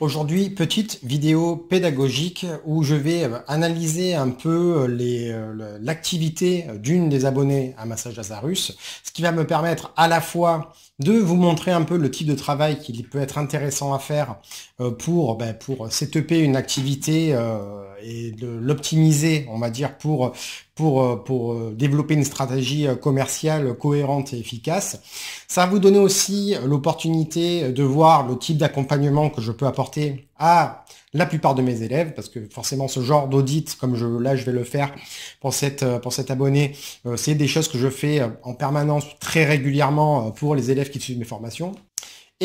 Aujourd'hui, petite vidéo pédagogique où je vais euh, analyser un peu euh, euh, l'activité d'une des abonnées à Massage Azarus, ce qui va me permettre à la fois de vous montrer un peu le type de travail qu'il peut être intéressant à faire pour, ben, une activité et de l'optimiser, on va dire, pour, pour, euh, euh, développer une stratégie euh, commerciale cohérente et efficace. Ça va vous donner aussi l'opportunité de voir le type d'accompagnement que je peux apporter à la plupart de mes élèves, parce que forcément ce genre d'audit, comme là je vais le faire pour cet abonné, c'est des choses que je fais en permanence très régulièrement pour les élèves qui suivent mes formations.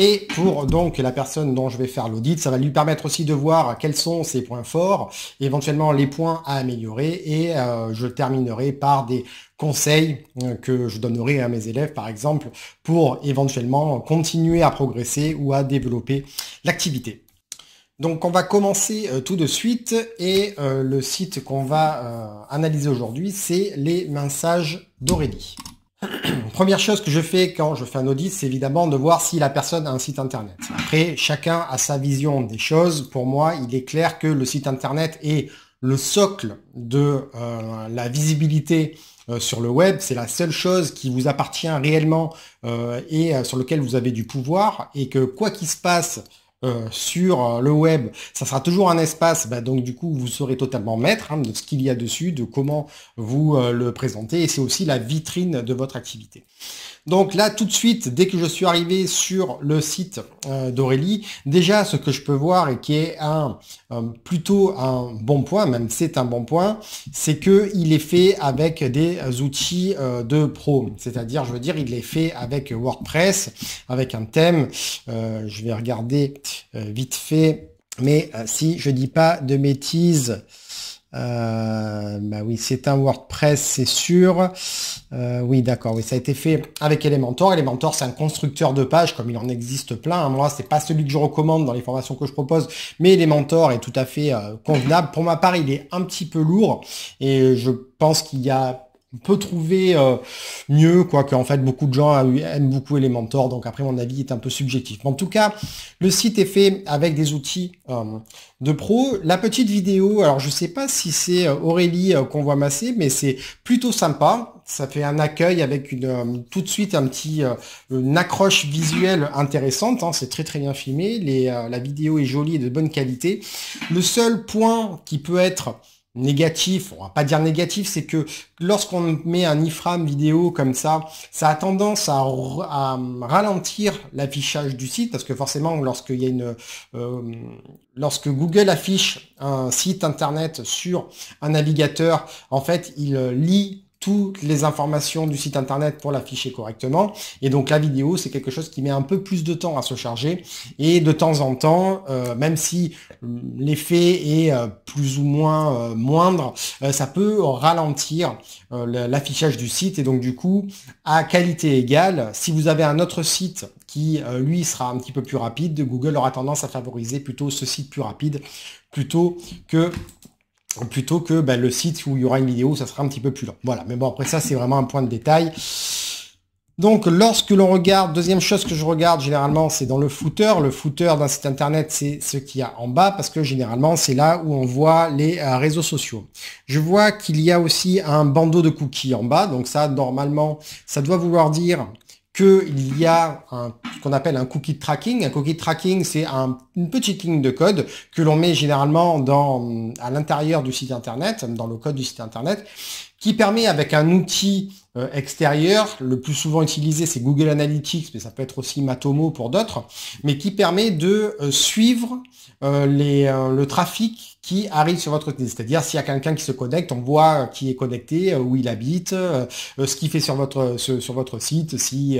Et pour donc la personne dont je vais faire l'audit, ça va lui permettre aussi de voir quels sont ses points forts, éventuellement les points à améliorer. Et euh, je terminerai par des conseils euh, que je donnerai à mes élèves, par exemple, pour éventuellement continuer à progresser ou à développer l'activité. Donc on va commencer euh, tout de suite et le site qu'on va analyser aujourd'hui, c'est les minçages d'Aurélie. Première chose que je fais quand je fais un audit, c'est évidemment de voir si la personne a un site internet. Après, chacun a sa vision des choses. Pour moi, il est clair que le site internet est le socle de euh, la visibilité euh, sur le web. C'est la seule chose qui vous appartient réellement euh, et sur lequel vous avez du pouvoir. Et que quoi qu'il se passe euh, sur euh, le web, ça sera toujours un espace, bah, donc du coup vous serez totalement maître hein, de ce qu'il y a dessus, de comment vous euh, le présentez, et c'est aussi la vitrine de votre activité. Donc là, tout de suite, dès que je suis arrivé sur le site euh, d'Aurélie, déjà ce que je peux voir et qui est euh, plutôt un bon point, même c'est un bon point, c'est qu'il est fait avec des outils euh, de pro. C'est-à-dire, je veux dire, il est fait avec WordPress, avec un thème. je vais regarder vite fait. Mais si je dis pas de bêtises, euh, bah oui, c'est un WordPress, c'est sûr. Euh, oui, d'accord, oui, ça a été fait avec Elementor. Elementor, c'est un constructeur de pages, comme il en existe plein. Moi, c'est pas celui que je recommande dans les formations que je propose, mais Elementor est tout à fait euh, convenable. Pour ma part, il est un petit peu lourd et je pense qu'il y a on peut trouver euh, mieux, quoique en fait beaucoup de gens aiment beaucoup Elementor, donc après mon avis est un peu subjectif. En tout cas, le site est fait avec des outils euh, de pro. La petite vidéo, alors je sais pas si c'est euh, Aurélie qu'on voit masser, mais c'est plutôt sympa. Ça fait un accueil avec une tout de suite un petit une accroche visuelle intéressante. Hein. c'est très très bien filmé. Les, la vidéo est jolie et de bonne qualité. Le seul point qui peut être négatif, on va pas dire négatif, c'est que lorsqu'on met un iframe vidéo comme ça, ça a tendance à, ralentir l'affichage du site parce que forcément il y a une euh, lorsque Google affiche un site internet sur un navigateur, en fait, il euh, lit toutes les informations du site internet pour l'afficher correctement. Et donc la vidéo, c'est quelque chose qui met un peu plus de temps à se charger. Et de temps en temps, euh, même si euh, l'effet est euh, plus ou moins moindre, ça peut ralentir l'affichage du site. Et donc du coup, à qualité égale, si vous avez un autre site qui lui sera un petit peu plus rapide, Google aura tendance à favoriser plutôt ce site plus rapide plutôt que plutôt que bah, le site où il y aura une vidéo, ça sera un petit peu plus long. Voilà, mais bon, après ça, c'est vraiment un point de détail. Donc, lorsque l'on regarde, deuxième chose que je regarde généralement, c'est dans le footer. Le footer d'un site internet, c'est ce qu'il y a en bas parce que généralement, c'est là où on voit les euh, réseaux sociaux. Je vois qu'il y a aussi un bandeau de cookies en bas. Donc ça, normalement, ça doit vouloir dire qu'il y a un, ce qu'on appelle un cookie tracking. Un cookie tracking, c'est une petite ligne de code que l'on met généralement à l'intérieur du site Internet, dans le code du site Internet, qui permet avec un outil euh, extérieur, le plus souvent utilisé c'est Google Analytics, mais ça peut être aussi Matomo pour d'autres, mais qui permet de euh, suivre euh, le trafic qui arrive sur votre site. C'est-à-dire s'il y a quelqu'un qui se connecte, on voit qui est connecté, où il habite, ce qu'il fait sur votre, sur votre site, si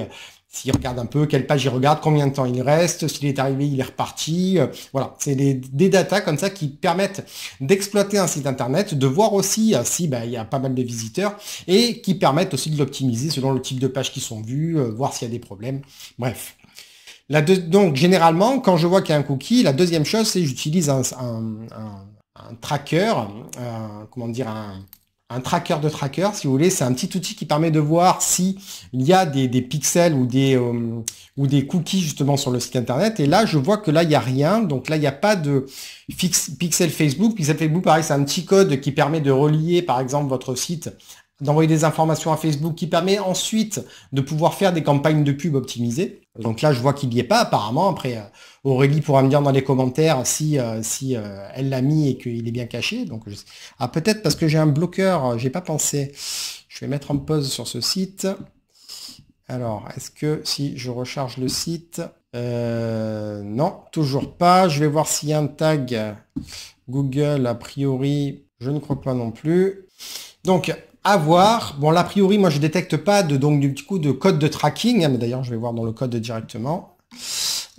s'il regarde un peu quelle page il regarde, combien de temps il reste, s'il est arrivé, il est reparti. Euh, voilà, c'est des, des datas comme ça qui permettent d'exploiter un site internet, de voir aussi euh, si ben, il y a pas mal de visiteurs et qui permettent aussi de l'optimiser selon le type de pages qui sont vues, euh, voir s'il y a des problèmes. Bref. La donc généralement, quand je vois qu'il y a un cookie, la deuxième chose, c'est j'utilise un, tracker, comment dire, un, un tracker de tracker, si vous voulez, c'est un petit outil qui permet de voir si il y a des, pixels ou des, euh, ou des cookies justement sur le site internet. Et là, je vois que là, il n'y a rien. Donc là, il n'y a pas de fixe, pixel Facebook. Pixel Facebook, pareil, c'est un petit code qui permet de relier, par exemple, votre site d'envoyer des informations à Facebook qui permet ensuite de pouvoir faire des campagnes de pub optimisées. Donc là, je vois qu'il n'y est pas apparemment. Après, euh, Aurélie pourra me dire dans les commentaires si, euh, si euh, elle l'a mis et qu'il est bien caché. Donc, Ah, peut-être parce que j'ai un bloqueur, j'ai pas pensé. Je vais mettre en pause sur ce site. Alors, est-ce que si je recharge le site euh, Non, toujours pas. Je vais voir s'il y a un tag Google, a priori, je ne crois pas non plus. Donc, voir. Bon, l'a priori, moi, je détecte pas de, donc, du coup, de code de tracking. Hein, mais d'ailleurs, je vais voir dans le code directement.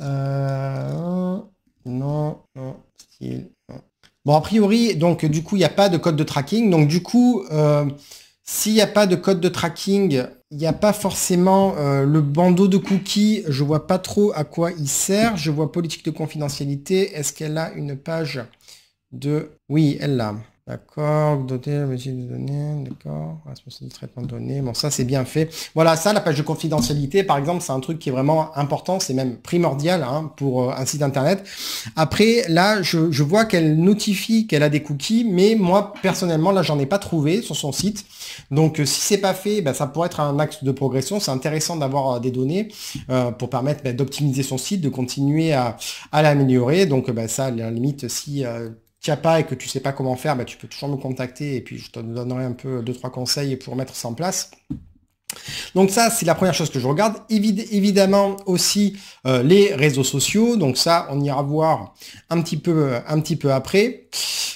Euh, non, Bon, a priori, donc, du coup, il n'y a pas de code de tracking. Donc, du coup, euh, s'il n'y a pas de code de tracking, il n'y a pas forcément euh, le bandeau de cookies. Je vois pas trop à quoi il sert. Je vois politique de confidentialité. Est-ce qu'elle a une page de... Oui, elle l'a. D'accord, doter la métier de données, d'accord, responsable de traitement de données. Bon, ça, c'est bien fait. Voilà, ça, la page de confidentialité, par exemple, c'est un truc qui est vraiment important, c'est même primordial hein, pour euh, un site internet. Après, là, je, vois qu'elle notifie qu'elle a des cookies, mais moi, personnellement, là, j'en ai pas trouvé sur son site. Donc, euh, si c'est pas fait, bah, ça pourrait être un axe de progression. C'est intéressant d'avoir euh, des données pour permettre bah, d'optimiser son site, de continuer à, l'améliorer. Donc, bah, ça, limite, si qu'il pas et que tu sais pas comment faire, bah, tu peux toujours me contacter et puis je te donnerai un peu deux, trois conseils pour mettre ça en place. Donc ça, c'est la première chose que je regarde. évidemment aussi euh, les réseaux sociaux. Donc ça, on ira voir un petit peu, euh, un petit peu après.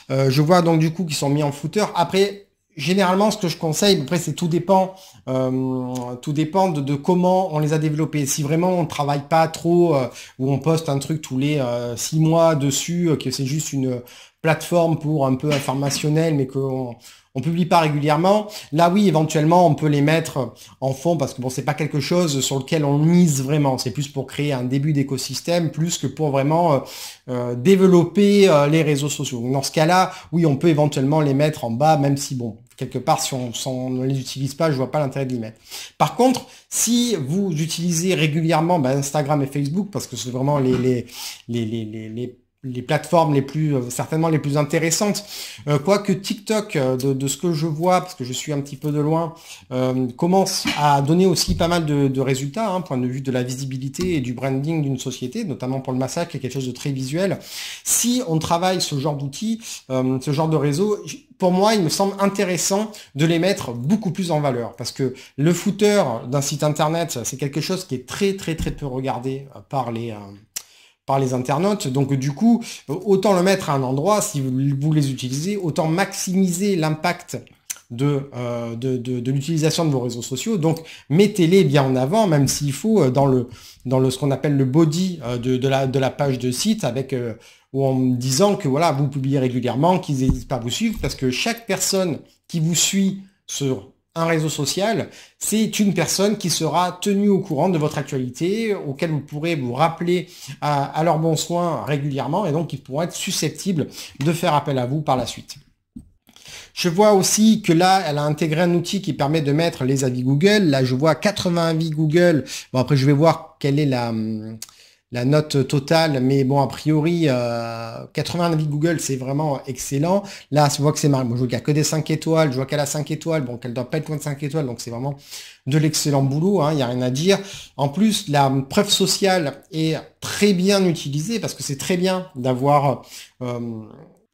Euh, je vois donc du coup qu'ils sont mis en footer. Après, généralement, ce que je conseille, après c'est tout dépend, tout dépend de, comment on les a développés. Si vraiment on ne travaille pas trop, ou on poste un truc tous les six mois dessus, que c'est juste une, plateforme pour un peu informationnel, mais qu'on on publie pas régulièrement. Là, oui, éventuellement, on peut les mettre en fond parce que bon, c'est pas quelque chose sur lequel on mise vraiment. C'est plus pour créer un début d'écosystème, plus que pour vraiment euh, euh, développer euh, les réseaux sociaux. dans ce cas-là, oui, on peut éventuellement les mettre en bas, même si bon, quelque part, si on, ne les utilise pas, je vois pas l'intérêt de les mettre. Par contre, si vous utilisez régulièrement ben, Instagram et Facebook, parce que c'est vraiment les, les, les, les les plateformes les plus euh, certainement les plus intéressantes. Euh, quoique TikTok, euh, de, de, ce que je vois, parce que je suis un petit peu de loin, commence à donner aussi pas mal de, résultats, hein, point de vue de la visibilité et du branding d'une société, notamment pour le massacre, qui est quelque chose de très visuel. Si on travaille ce genre d'outils, ce genre de réseau, pour moi, il me semble intéressant de les mettre beaucoup plus en valeur. Parce que le footer d'un site internet, c'est quelque chose qui est très très très peu regardé par les par les internautes. Donc du coup, autant le mettre à un endroit, si vous les utilisez, autant maximiser l'impact euh, de, de, l'utilisation de vos réseaux sociaux. Donc mettez-les bien en avant, même s'il faut, euh, dans le, dans le ce qu'on appelle le body euh, de, la, de la page de site, avec ou en disant que voilà, vous publiez régulièrement, qu'ils n'hésitent pas à vous suivre, parce que chaque personne qui vous suit sur un réseau social, c'est une personne qui sera tenue au courant de votre actualité, auquel vous pourrez vous rappeler euh, à, leur bon soin régulièrement et donc qui pourra être susceptible de faire appel à vous par la suite. Je vois aussi que là, elle a intégré un outil qui permet de mettre les avis Google. Là, je vois 80 avis Google. Bon, après, je vais voir quelle est la, hum, la note totale, mais bon, a priori, 80 euh, avis Google, c'est vraiment excellent. Là, je vois que c'est marrant. Bon, je vois qu'il n'y a que des 5 étoiles, je vois qu'elle a 5 étoiles, bon, qu'elle doit pas être moins de 5 étoiles, donc c'est vraiment de l'excellent boulot, hein, il n'y a rien à dire. En plus, la preuve sociale est très bien utilisée, parce que c'est très bien d'avoir... Euh,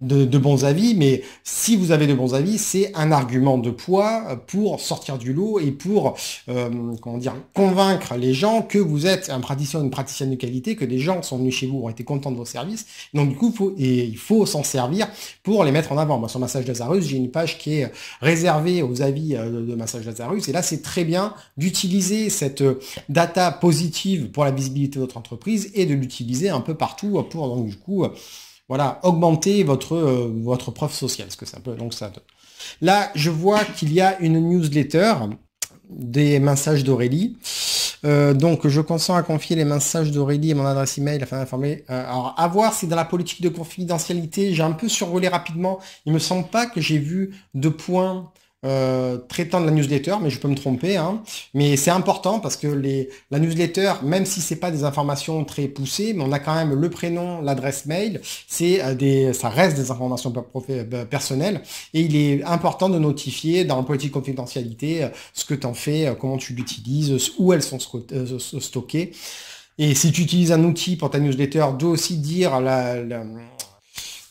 de, bons avis, mais si vous avez de bons avis, c'est un argument de poids pour sortir du lot et pour euh, comment dire, convaincre les gens que vous êtes un praticien une praticienne de qualité, que des gens sont venus chez vous, ont été contents de vos services. Donc du coup, et il faut s'en servir pour les mettre en avant. Moi, sur Massage Lazarus, j'ai une page qui est réservée aux avis euh, de, de Massage Lazarus, et là, c'est très bien d'utiliser cette euh, data positive pour la visibilité de votre entreprise et de l'utiliser un peu partout pour, donc du coup, voilà, augmenter votre, euh, votre preuve sociale, ce que c'est un peu donc ça. Là, je vois qu'il y a une newsletter des messages d'Aurélie. Euh, donc, je consens à confier les messages d'Aurélie à mon adresse email afin d'informer. Euh, alors, à voir, si dans la politique de confidentialité. J'ai un peu survolé rapidement. Il me semble pas que j'ai vu de points euh, traitant de la newsletter, mais je peux me tromper. Hein. Mais c'est important parce que les, la newsletter, même si c'est pas des informations très poussées, mais on a quand même le prénom, l'adresse mail. C'est euh, des, ça reste des informations euh, ben, personnelles et il est important de notifier dans la politique confidentialité ce que tu en fais, comment tu l'utilises, où elles sont stockées. Et si tu utilises un outil pour ta newsletter, dois aussi dire la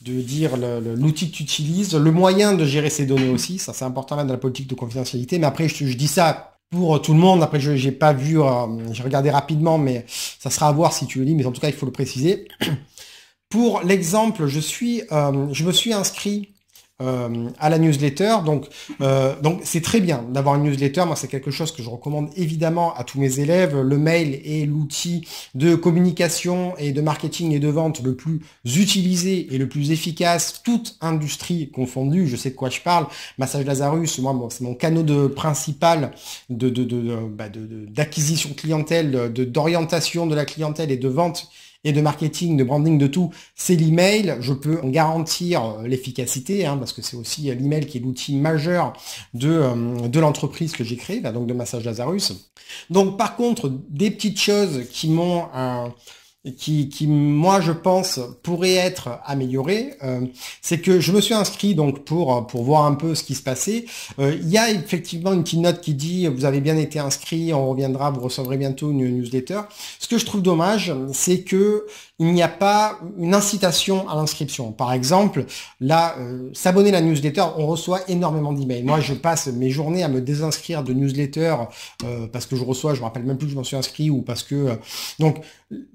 de dire l'outil que tu utilises, le moyen de gérer ces données aussi, ça c'est important dans la politique de confidentialité, mais après je, dis ça pour euh, tout le monde, après je n'ai pas vu, euh, j'ai regardé rapidement, mais ça sera à voir si tu le lis, mais en tout cas il faut le préciser. Pour l'exemple, je, suis, euh, je me suis inscrit euh, à la newsletter. Donc, euh, donc c'est très bien d'avoir une newsletter. Moi, c'est quelque chose que je recommande évidemment à tous mes élèves. Le mail est l'outil de communication et de marketing et de vente le plus utilisé et le plus efficace, toute industrie confondue. Je sais de quoi je parle. Massage Lazarus, moi, c'est mon canot de principal d'acquisition de, de, de, bah, de, clientèle, d'orientation de la clientèle et de vente et de marketing, de branding, de tout, c'est l'email. Je peux garantir euh, l'efficacité, hein, parce que c'est aussi euh, l'email qui est l'outil majeur de, euh, de l'entreprise que j'ai créée, donc de Massage Lazarus. Donc par contre, des petites choses qui m'ont un qui, moi je pense pourrait être amélioré, euh, c'est que je me suis inscrit donc pour pour voir un peu ce qui se passait. Euh, il y a effectivement une petite note qui dit vous avez bien été inscrit, on reviendra, vous recevrez bientôt une newsletter. Ce que je trouve dommage, c'est que il n'y a pas une incitation à l'inscription. Par exemple, là, euh, s'abonner à la newsletter, on reçoit énormément d'emails. Moi, je passe mes journées à me désinscrire de newsletter parce que je reçois, je me rappelle même plus que je m'en suis inscrit ou parce que... donc,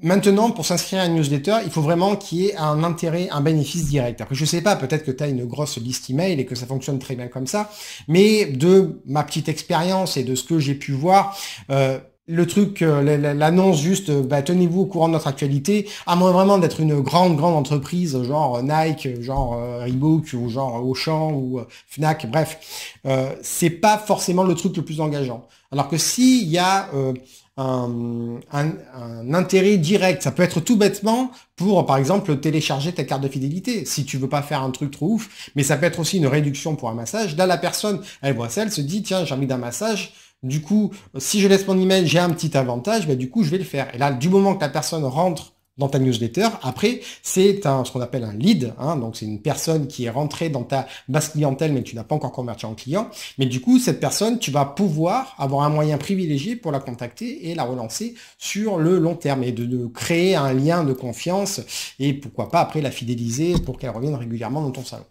Maintenant, pour s'inscrire à une newsletter, il faut vraiment qu'il y ait un intérêt, un bénéfice direct. Après, je sais pas, peut-être que tu as une grosse liste email et que ça fonctionne très bien comme ça, mais de ma petite expérience et de ce que j'ai pu voir, euh, le truc, euh, l'annonce juste, euh, bah, tenez-vous au courant de notre actualité, à moins vraiment d'être une grande, grande entreprise, genre Nike, genre Reebok, ou genre Auchan, ou Fnac, bref, c'est pas forcément le truc le plus engageant. Alors que s'il y a un, intérêt direct. Ça peut être tout bêtement pour, par exemple, télécharger ta carte de fidélité, si tu veux pas faire un truc trop ouf, mais ça peut être aussi une réduction pour un massage. Là, la personne, elle voit ça, elle se dit, tiens, j'ai envie d'un massage, du coup, si je laisse mon email, j'ai un petit avantage, ben, du coup, je vais le faire. Et là, du moment que la personne rentre dans ta newsletter. Après, c'est ce qu'on appelle un lead, hein. donc c'est une personne qui est rentrée dans ta base clientèle, mais tu n'as pas encore converti en client. Mais du coup, cette personne, tu vas pouvoir avoir un moyen privilégié pour la contacter et la relancer sur le long terme et de, de créer un lien de confiance et pourquoi pas après la fidéliser pour qu'elle revienne régulièrement dans ton salon.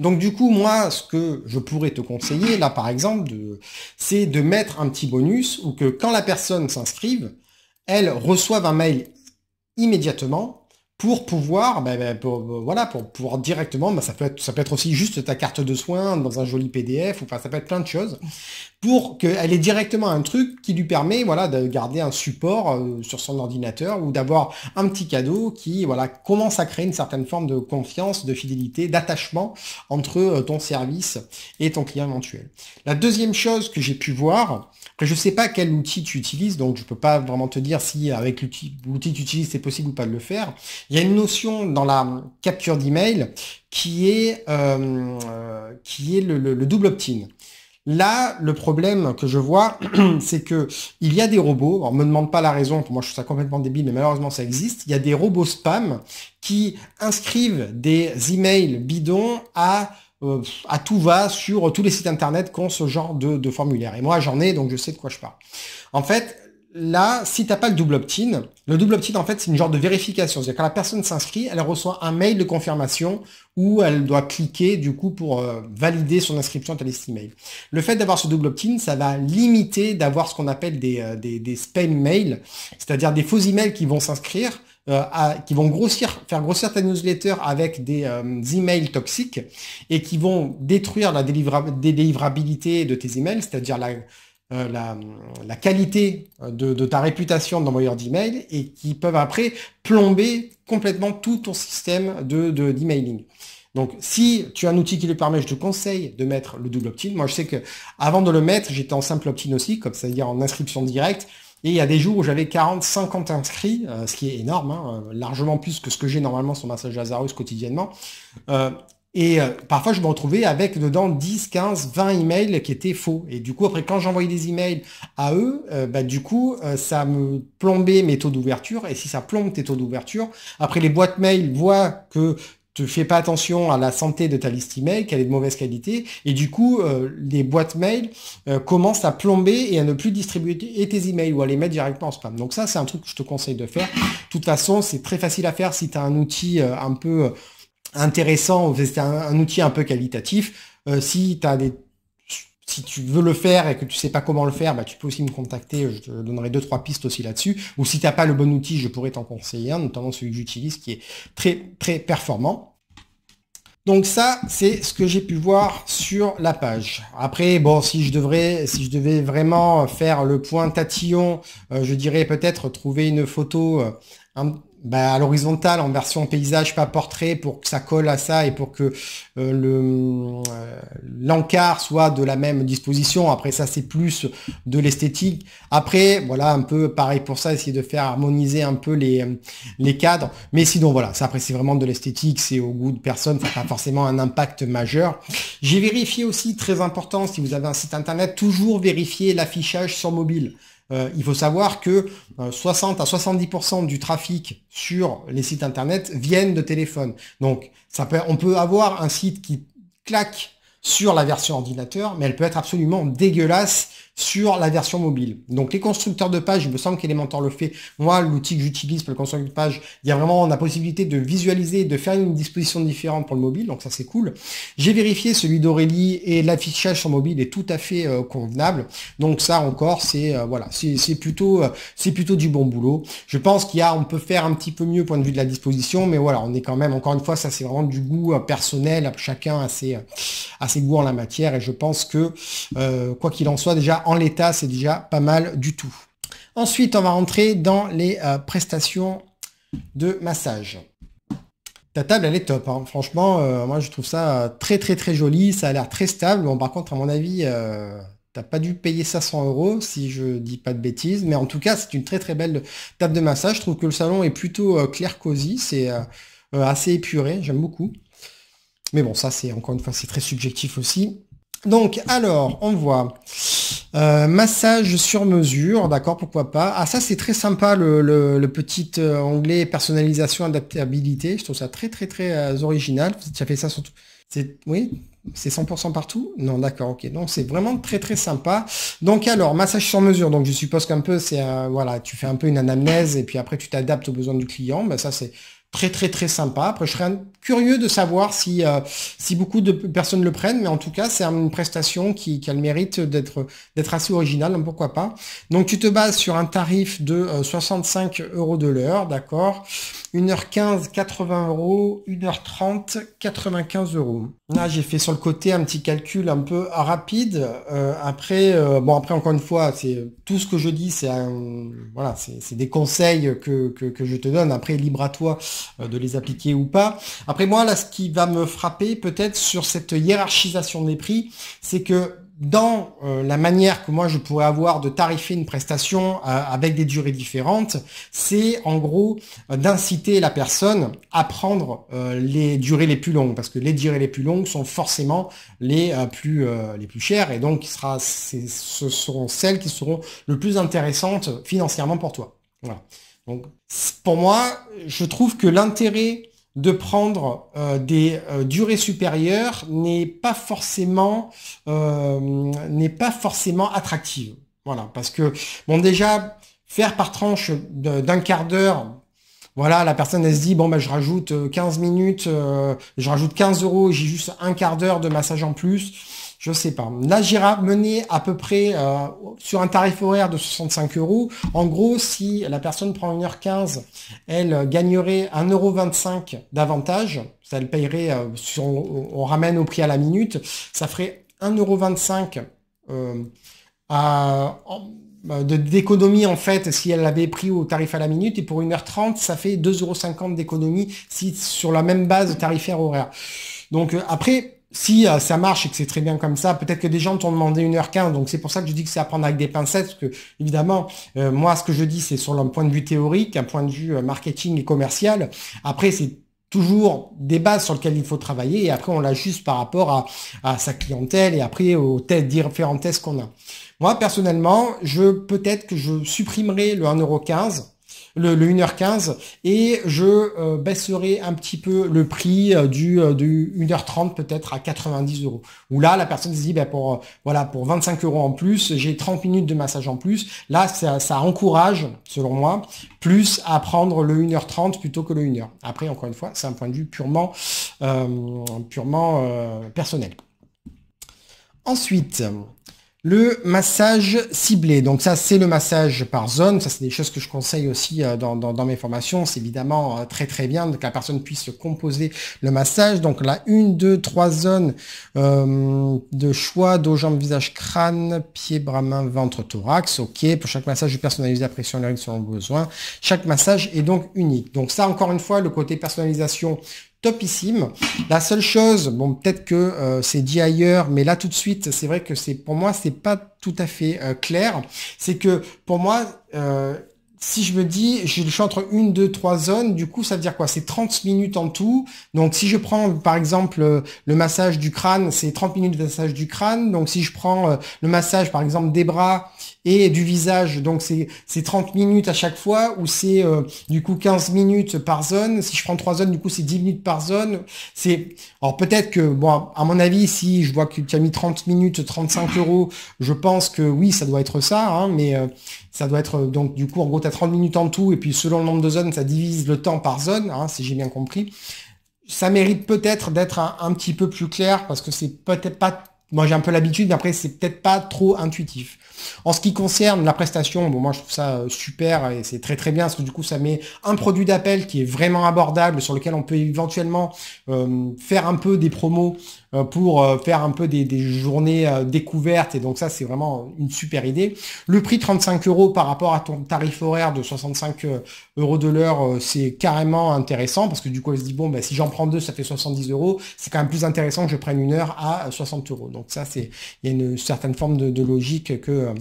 Donc du coup, moi, ce que je pourrais te conseiller, là par exemple, c'est de mettre un petit bonus ou que quand la personne s'inscrive, elle reçoive un mail immédiatement pour pouvoir, bah, bah, bah, voilà, pour pouvoir directement, ça, peut être, ça peut être aussi juste ta carte de soins dans un joli PDF, ou enfin ça peut être plein de choses, pour qu'elle ait directement un truc qui lui permet voilà, de garder un support euh, sur son ordinateur ou d'avoir un petit cadeau qui voilà, commence à créer une certaine forme de confiance, de fidélité, d'attachement entre euh, ton service et ton client éventuel. La deuxième chose que j'ai pu voir, je ne sais pas quel outil tu utilises, donc je ne peux pas vraiment te dire si avec l'outil que tu utilises c'est possible ou pas de le faire, il y a une notion dans la capture d'email qui est, euh, qui est le, double opt-in. Là, le problème que je vois, c'est que il y a des robots. on ne me demande pas la raison. moi, je trouve ça complètement débile, mais malheureusement, ça existe. Il y a des robots spam qui inscrivent des emails bidons à euh, à tout va sur tous les sites internet qui ont ce genre de, de formulaire. Et moi, j'en ai, donc je sais de quoi je parle. En fait, là, si tu n'as pas le double opt-in, le double opt-in, en fait, c'est une genre de vérification. C'est-à-dire quand la personne s'inscrit, elle reçoit un mail de confirmation où elle doit cliquer, du coup, pour euh, valider son inscription à ta liste email. Le fait d'avoir ce double opt-in, ça va limiter d'avoir ce qu'on appelle des, euh, spam mails, c'est-à-dire des faux emails qui vont s'inscrire, euh, qui vont grossir, faire grossir ta newsletter avec des emails toxiques et qui vont détruire la délivrabilité de tes emails, c'est-à-dire la euh, la, qualité euh, de, ta réputation d'envoyeur d'email et qui peuvent après plomber complètement tout ton système de d'emailing. donc si tu as un outil qui le permet, je te conseille de mettre le double opt-in. Moi je sais que avant de le mettre, j'étais en simple opt-in aussi, comme c'est-à-dire en inscription directe. Et il y a des jours où j'avais 40, 50 inscrits, euh, ce qui est énorme, hein, largement plus que ce que j'ai normalement sur Massage Lazarus quotidiennement. Et euh, parfois, je me retrouvais avec dedans 10, 15, 20 emails qui étaient faux. Et du coup, après, quand j'envoyais des emails à eux, euh, bah, du coup, euh, ça me plombait mes taux d'ouverture. Et si ça plombe tes taux d'ouverture, après, les boîtes mail voient que tu fais pas attention à la santé de ta liste email, qu'elle est de mauvaise qualité. Et du coup, les boîtes mail commencent à plomber et à ne plus distribuer tes emails ou à les mettre directement en spam. Donc ça, c'est un truc que je te conseille de faire. De toute façon, c'est très facile à faire si tu as un outil un peu intéressant, c'est un, outil un peu qualitatif. Euh, si si, as des, si tu veux le faire et que tu sais pas comment le faire, bah, tu peux aussi me contacter, je te donnerai deux trois pistes aussi là-dessus. Ou si tu n'as pas le bon outil, je pourrais t'en conseiller un, notamment celui que j'utilise qui est très très performant. Donc ça, c'est ce que j'ai pu voir sur la page. Après, bon, si je devrais, si je devais vraiment faire le point tatillon, euh, je dirais peut-être trouver une photo euh, bah, à l'horizontale en version paysage pas portrait pour que ça colle à ça et pour que euh, euh, l'encart soit de la même disposition. Après ça c'est plus de l'esthétique. Après voilà un peu pareil pour ça essayer de faire harmoniser un peu les euh, les cadres. Mais sinon voilà ça après c'est vraiment de l'esthétique, c'est au goût de personne, ça n'a pas forcément un impact majeur. J'ai vérifié aussi très important si vous avez un site internet toujours vérifier l'affichage sur mobile. Euh, il faut savoir que 60 euh, à 70% du trafic sur les sites internet viennent de téléphone. Donc, on peut avoir un site qui claque sur la version ordinateur, mais elle peut être absolument dégueulasse sur la version mobile. Donc les constructeurs de pages, il me semble qu'Elementor le fait. Moi, l'outil que j'utilise pour le constructeur de page, il y a vraiment la possibilité de visualiser, de faire une disposition différente pour le mobile, donc ça c'est cool. J'ai vérifié celui d'Aurélie et l'affichage sur mobile est tout à fait euh, convenable. Donc ça encore, c'est euh, voilà, c'est plutôt, euh, c'est plutôt du bon boulot. Je pense qu'il y on peut faire un petit peu mieux point de vue de la disposition, mais voilà, on est quand même, encore une fois, ça c'est vraiment du goût personnel, chacun a ses, a ses goûts en la matière, et je pense que quoi qu'il en soit, déjà l'état, c'est déjà pas mal du tout. Ensuite, on va rentrer dans les euh, prestations de massage. Ta table, elle est top. Hein. Franchement, euh, moi, je trouve ça euh, très, très, très joli. Ça a l'air très stable. Bon, par contre, à mon avis, euh, t'as pas dû payer 500 euros, si je dis pas de bêtises. Mais en tout cas, c'est une très, très belle table de massage. Je trouve que le salon est plutôt clair, cosy. C'est assez épuré. J'aime beaucoup. Mais bon, ça, c'est encore une fois, c'est très subjectif aussi. Donc, alors, on voit euh, massage sur mesure, d'accord, pourquoi pas. Ah, ça, c'est très sympa, le, petit euh, onglet personnalisation, adaptabilité. Je trouve ça très, très, très euh, original. Tu as fait ça sur tout. Oui, c'est 100% partout Non, d'accord, ok. Donc c'est vraiment très très sympa. Donc alors, massage sur mesure. Donc je suppose qu'un peu, c'est voilà, tu fais un peu une anamnèse et puis après tu t'adaptes aux besoins du client. Ben, ça c'est très très très sympa. Après je serais curieux de savoir si, euh, si beaucoup de personnes le prennent, mais en tout cas, c'est une prestation qui, a le mérite d'être assez originale, hein, pourquoi pas. Donc tu te bases sur un tarif de 65 euh, euros de l'heure, d'accord 1h15, 80 euros, 1h30, 95 euros. Là, j'ai fait sur le côté un petit calcul un peu rapide. Euh, après, bon, après, encore une fois, c'est tout ce que je dis, c'est voilà, des conseils que, je te donne. Après, libre à toi de les appliquer ou pas. Après moi, là, ce qui va me frapper peut-être sur cette hiérarchisation des prix, c'est que dans euh, la manière que moi je pourrais avoir de tarifer une prestation euh, avec des durées différentes, c'est en gros euh, d'inciter la personne à prendre les durées les plus longues, parce que les durées les plus longues sont forcément les plus les plus chères et donc sera, ce seront celles qui seront le plus intéressantes financièrement pour toi. Donc pour moi, je trouve que l'intérêt de prendre euh, des euh, durées supérieures n'est pas forcément euh, n'est pas forcément attractive. Voilà, parce que bon déjà faire par tranche d'un quart d'heure, voilà, la personne elle se dit bon ben je rajoute 15 minutes, je rajoute 15 euros, j'ai juste un quart d'heure de massage en plus je sais pas. Là, j'irai mener à peu près euh, sur un tarif horaire de 65 euros. En gros, si la personne prend 1h15, elle gagnerait 1,25€ d'avantage. Ça, elle payerait, euh, on, ramène au prix à la minute, ça ferait 1,25 euh, à, d'économie en fait si elle l'avait pris au tarif à la minute et pour 1h30 ça fait 2,50€ d'économie si sur la même base tarifaire horaire. Donc euh, après si euh, ça marche et que c'est très bien comme ça, peut-être que des gens t'ont demandé 1h15, donc c'est pour ça que je dis que c'est à prendre avec des pincettes, parce que évidemment, euh, moi ce que je dis, c'est sur un point de vue théorique, un point de vue euh, marketing et commercial. Après, c'est toujours des bases sur lesquelles il faut travailler, et après on l'ajuste par rapport à, sa clientèle et après aux tests, différentes tests qu'on a. Moi personnellement, je peut-être que je supprimerai le 1,15€ le, 1h15 et je euh, baisserai un petit peu le prix euh, du, 1h30 euh, peut-être à 90 euros. Où là, la personne se dit, ben, pour, voilà, pour 25 euros en plus, j'ai 30 minutes de massage en plus. Là, ça, encourage, selon moi, plus à prendre le 1h30 plutôt que le 1h. Après, encore une fois, c'est un point de vue purement, purement personnel. Ensuite, le massage ciblé, donc ça c'est le massage par zone, ça c'est des choses que je conseille aussi euh, dans, mes formations, c'est évidemment euh, très très bien que la personne puisse composer le massage, donc là, une, deux, trois zones euh, de choix, dos, jambes, visage, crâne, pied, bras, main ventre, thorax, ok, pour chaque massage je personnalise la pression les selon le besoin, chaque massage est donc unique, donc ça encore une fois le côté personnalisation topissime. La seule chose, bon peut-être que euh, c'est dit ailleurs, mais là tout de suite, c'est vrai que c'est pour moi c'est pas tout à fait euh, clair. C'est que pour moi, euh, si je me dis, je suis entre une, deux, trois zones, du coup ça veut dire quoi C'est 30 minutes en tout. Donc si je prends par exemple le massage du crâne, c'est 30 minutes de massage du crâne. Donc si je prends le massage par exemple des bras, et du visage. Donc c'est 30 minutes à chaque fois ou c'est euh, du coup 15 minutes par zone. Si je prends trois zones, du coup c'est 10 minutes par zone. C'est alors peut-être que bon, à mon avis, si je vois que tu as mis 30 minutes, 35 euros, je pense que oui, ça doit être ça. Hein, mais euh, ça doit être euh, donc du coup en gros tu as 30 minutes en tout et puis selon le nombre de zones, ça divise le temps par zone, hein, si j'ai bien compris. Ça mérite peut-être d'être un petit peu plus clair parce que c'est peut-être pas moi j'ai un peu l'habitude, mais après c'est peut-être pas trop intuitif. En ce qui concerne la prestation, bon moi je trouve ça euh, super et c'est très très bien parce que du coup ça met un produit d'appel qui est vraiment abordable sur lequel on peut éventuellement euh, faire un peu des promos euh, pour faire un peu des, journées découvertes et donc ça c'est vraiment une super idée. Le prix 35 euros par rapport à ton tarif horaire de 65 euros de l'heure c'est carrément intéressant parce que du coup elle se dit bon ben, si j'en prends deux ça fait 70 euros c'est quand même plus intéressant que je prenne une heure à 60 euros. Donc ça, c'est il y a une certaine forme de, logique que, euh,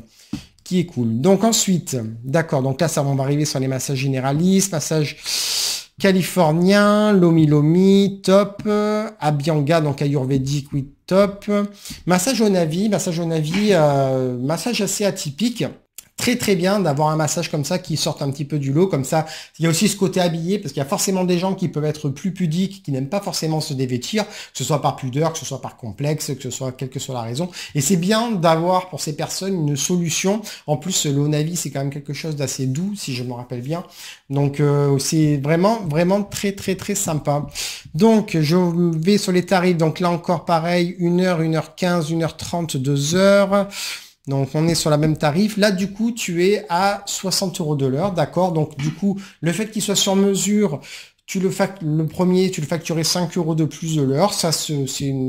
qui est cool. Donc ensuite, d'accord, donc là, ça, on va arriver sur les massages généralistes, massage californien, Lomi Lomi, top, euh, Abhyanga, donc ayurvédique, oui, top, massage au navi, massage au navi, euh, massage assez atypique, très très bien d'avoir un massage comme ça qui sort un petit peu du lot, comme ça. Il y a aussi ce côté habillé, parce qu'il y a forcément des gens qui peuvent être plus pudiques, qui n'aiment pas forcément se dévêtir, que ce soit par pudeur, que ce soit par complexe, que ce soit quelle que soit la raison. Et c'est bien d'avoir pour ces personnes une solution. En plus, navi, c'est quand même quelque chose d'assez doux, si je me rappelle bien. Donc euh, c'est vraiment, vraiment très très très sympa. Donc je vais sur les tarifs. Donc là encore pareil, 1 heure, 1 1h15, 1h30, 2h. Donc on est sur la même tarif. Là, du coup, tu es à 60 euros de l'heure, d'accord Donc du coup, le fait qu'il soit sur mesure, tu le, le premier, tu le facturais 5 euros de plus de l'heure, ça se,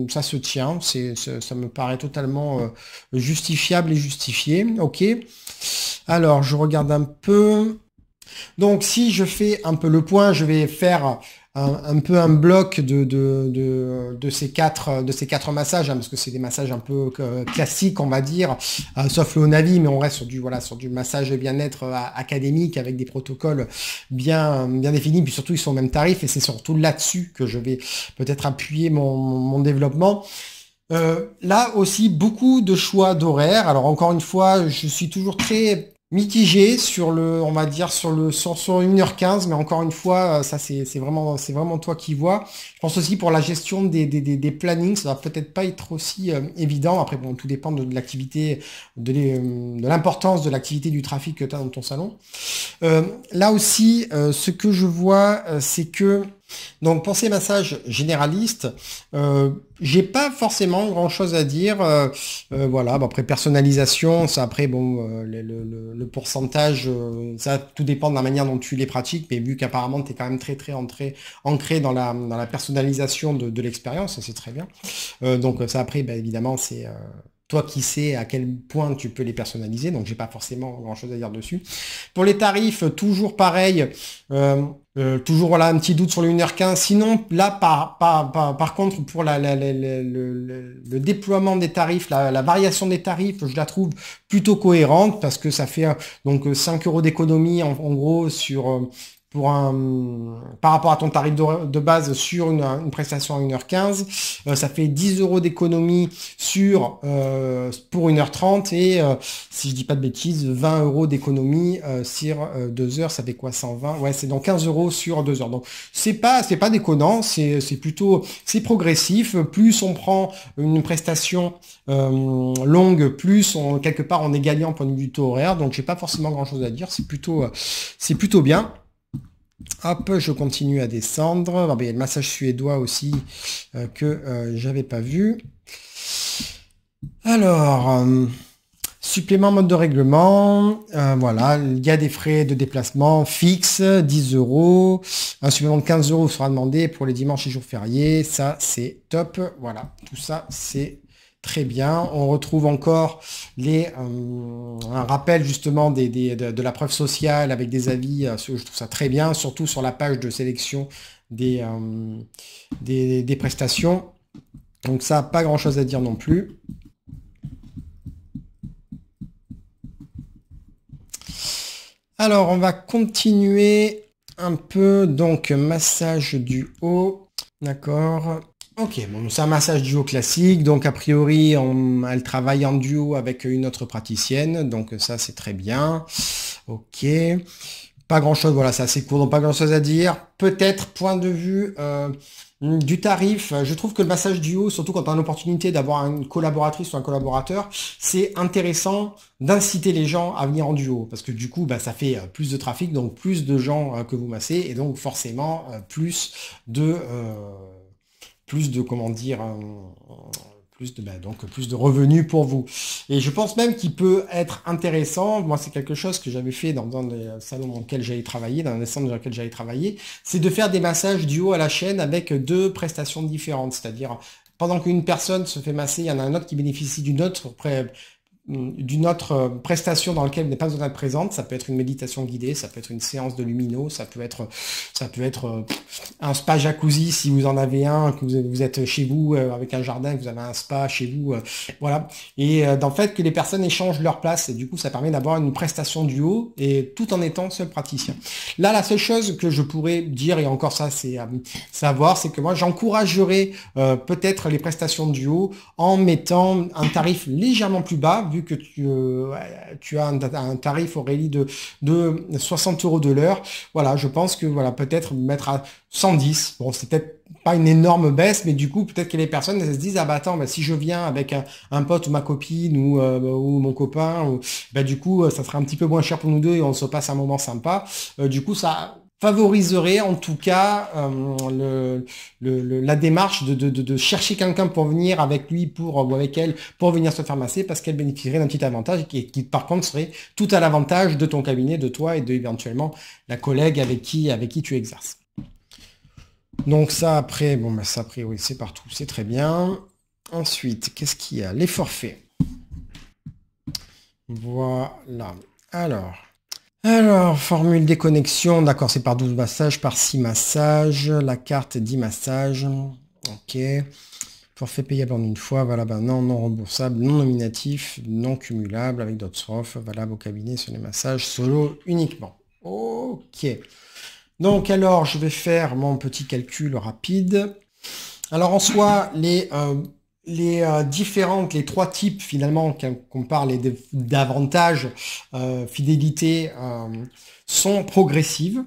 ça se tient, c'est, ça me paraît totalement euh, justifiable et justifié, ok Alors, je regarde un peu. Donc si je fais un peu le point, je vais faire un, peu un bloc de, de, de, ces, quatre, de ces quatre massages, hein, parce que c'est des massages un peu euh, classiques, on va dire, euh, sauf le Navi, mais on reste sur du, voilà, sur du massage bien-être euh, académique avec des protocoles bien, bien définis, puis surtout ils sont au même tarif, et c'est surtout là-dessus que je vais peut-être appuyer mon, développement. là aussi, beaucoup de choix d'horaires. Alors encore une fois, je suis toujours très mitigé sur le, on va dire sur le sur, 1h15, mais encore une fois, euh, ça c'est vraiment c'est vraiment toi qui vois. Je pense aussi pour la gestion des, des, des, plannings, ça va peut-être pas être aussi euh, évident. Après bon, tout dépend de, l'activité, de l'importance de l'activité du trafic que tu as dans ton salon. Euh, là aussi, ce que je vois, c'est que donc pour ces massages généralistes, euh, j'ai pas forcément grand chose à dire. Euh, euh, voilà, après personnalisation, ça après bon euh, le, pourcentage, ça tout dépend de la manière dont tu les pratiques, mais vu qu'apparemment tu es quand même très très ancré, dans, la, dans la personnalisation de, l'expérience, c'est très bien. donc ça après bah, évidemment c'est toi qui sais à quel point tu peux les personnaliser, donc j'ai pas forcément grand chose à dire dessus. Pour les tarifs, toujours pareil. Euh, toujours un petit doute sur le 1h15. Sinon, là, par, par, par, contre, pour le, déploiement des tarifs, la, variation des tarifs, je la trouve plutôt cohérente parce que ça fait euh, donc 5 euh, euros d'économie en, gros sur, pour un, par rapport à ton tarif de, base sur une, prestation à 1h15, euh, ça fait 10 euros d'économie sur euh, pour 1h30 et euh, si je dis pas de bêtises, 20 euros d'économie euh, sur 2 heures, ça fait quoi 120 Ouais, c'est donc 15 euros sur 2 heures. Donc c'est pas c'est pas déconnant, c'est plutôt c'est progressif. Plus on prend une prestation longue, plus on quelque part on est gagnant point de vue du taux horaire. Donc j'ai pas forcément grand chose à dire. C'est plutôt c'est plutôt bien. Hop, je continue à descendre. Ah, il y a le massage suédois aussi euh, que je euh, j'avais pas vu. Alors, euh, supplément mode de règlement. voilà, il y a des frais de déplacement fixes, 10 euros. Un supplément de 15 euros sera demandé pour les dimanches et jours fériés. Ça, c'est top. Voilà, tout ça, c'est Très bien. On retrouve encore les, euh, un rappel justement des, de, la preuve sociale avec des avis. Euh, je trouve ça très bien, surtout sur la page de sélection des, euh, des, des prestations. Donc ça, pas grand-chose à dire non plus. Alors, on va continuer un peu. Donc, massage du haut. D'accord. Ok, bon, c'est un massage duo classique, donc a priori elle travaille en duo avec une autre praticienne, donc ça c'est très bien. Ok, pas grand chose, voilà, c'est assez court, donc pas grand chose à dire. Peut-être point de vue euh, du tarif, je trouve que le massage duo, surtout quand on a l'opportunité d'avoir une collaboratrice ou un collaborateur, c'est intéressant d'inciter les gens à venir en duo, parce que du coup bah, ça fait euh, plus de trafic, donc plus de gens euh, que vous massez, et donc forcément plus de plus de comment dire euh, plus de ben donc plus de revenus pour vous. Et je pense même qu'il peut être intéressant. Moi, c'est quelque chose que j'avais fait dans un des salons dans lequel j'avais travaillé, dans un des centres dans lequel j'allais travaillé, c'est de faire des massages du haut à la chaîne avec deux prestations différentes, c'est-à-dire pendant qu'une personne se fait masser, il y en a un autre qui bénéficie d'une autre euh, d'une autre euh, prestation dans laquelle vous n'est pas besoin présente. Ça peut être une méditation guidée, ça peut être une séance de lumino, ça peut être, ça peut être euh, un spa jacuzzi si vous en avez un, que vous êtes chez vous avec un jardin, que vous avez un spa chez vous, voilà. Et d'en fait que les personnes échangent leur place et du coup ça permet d'avoir une prestation du haut et tout en étant seul praticien. Là la seule chose que je pourrais dire et encore ça c'est à savoir, c'est que moi j'encouragerais peut-être les prestations du haut en mettant un tarif légèrement plus bas vu que tu, euh, tu as un, tarif Aurélie de, de 60 euros de l'heure, voilà, je pense que voilà, peut-être mettre à 110. Bon, c'est peut-être pas une énorme baisse, mais du coup, peut-être que les personnes se disent, ah bah attends, bah, si je viens avec un, pote ou ma copine euh, ou, mon copain, ou, bah, du coup, euh, ça sera un petit peu moins cher pour nous deux et on se passe un moment sympa. du coup, ça favoriserait en tout cas euh, la démarche de, chercher quelqu'un pour venir avec lui pour, ou avec elle pour venir se faire masser parce qu'elle bénéficierait d'un petit avantage qui, qui par contre serait tout à l'avantage de ton cabinet, de toi et de éventuellement la collègue avec qui, avec qui tu exerces. Donc ça après, bon ben ça a oui c'est partout, c'est très bien. Ensuite, qu'est-ce qu'il y a Les forfaits. Voilà. Alors. Alors, formule déconnexion, d'accord, c'est par 12 massages, par 6 massages, la carte 10 massages, ok. Forfait payable en une fois, voilà ben non, non remboursable, non nominatif, non cumulable avec d'autres offres, valable au cabinet sur les massages solo uniquement. Ok. Donc alors, je vais faire mon petit calcul rapide. Alors en soi, les euh, les euh, différentes, les trois types finalement qu'on parle d'avantages, euh, fidélité, euh, sont progressives.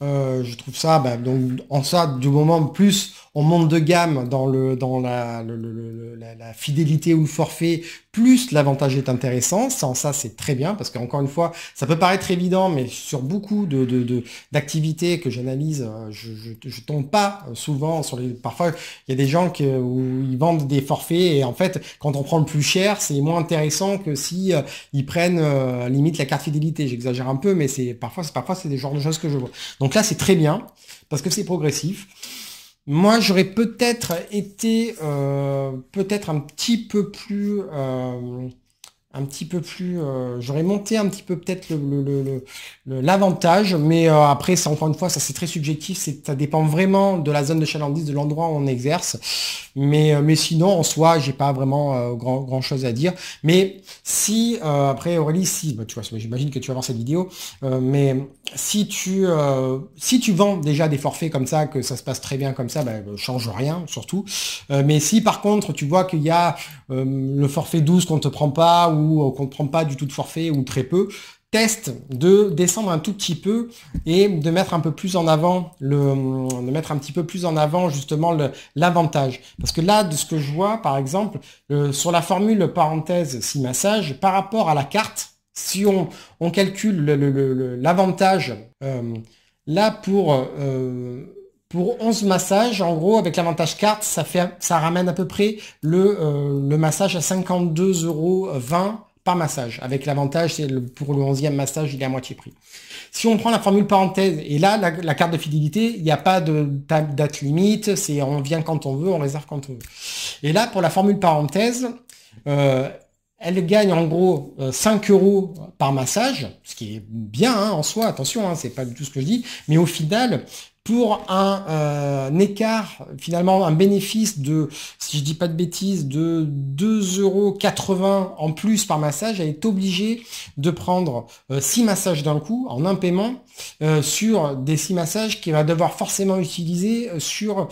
je trouve ça, bah, donc en ça, du moment plus on monte de gamme dans le dans la, la fidélité ou le forfait, plus l'avantage est intéressant. Sans ça, c'est très bien, parce qu'encore une fois, ça peut paraître évident, mais sur beaucoup d'activités de, que j'analyse, euh, je, tombe pas euh, souvent sur les. Parfois, il y a des gens qui, ils vendent des forfaits, et en fait, quand on prend le plus cher, c'est moins intéressant que si euh, ils prennent limite la carte fidélité. J'exagère un peu, mais c'est parfois, parfois c'est des genres de choses que je vois. Donc là, c'est très bien, parce que c'est progressif. Moi, j'aurais peut-être été euh, peut-être un petit peu plus euh, un petit peu plus... Euh, j'aurais monté un petit peu peut-être l'avantage, le, l'avantage mais euh, après, ça encore une fois, ça c'est très subjectif, ça dépend vraiment de la zone de chalandise, de l'endroit où on exerce. Mais, euh, mais sinon, en soi, j'ai pas vraiment grand, grand chose à dire. Mais si, après Aurélie, si, bah, tu vois, j'imagine que tu vas voir cette vidéo, mais si tu, si tu vends déjà des forfaits comme ça, que ça se passe très bien comme ça, bah, change rien surtout. mais si par contre, tu vois qu'il y a euh, le forfait 12 qu'on ne te prend pas ou euh, qu'on ne prend pas du tout de forfait ou très peu, teste de descendre un tout petit peu et de mettre un peu plus en avant le euh, de mettre un petit peu plus en avant justement l'avantage parce que là de ce que je vois par exemple sur la formule parenthèse si massage par rapport à la carte si on, on calcule l'avantage là pour pour 11 massages, en gros, avec l'avantage carte, ça, fait, ça ramène à peu près le, euh, massage à 52,20 euros par massage. Avec l'avantage, pour le 11e massage, il est à moitié prix. Si on prend la formule parenthèse, et là, la, carte de fidélité, il n'y a pas de date limite, c'est on vient quand on veut, on réserve quand on veut. Et là, pour la formule parenthèse, euh, elle gagne en gros 5 euh, euros par massage, ce qui est bien hein, en soi, attention, ce hein, c'est pas du tout ce que je dis, mais au final, pour un, euh, écart, finalement un bénéfice de, si je dis pas de bêtises, de 2,80€ en plus par massage, elle est obligée de prendre 6 euh, massages d'un coup en un paiement euh, sur des 6 massages qu'elle va devoir forcément utiliser sur,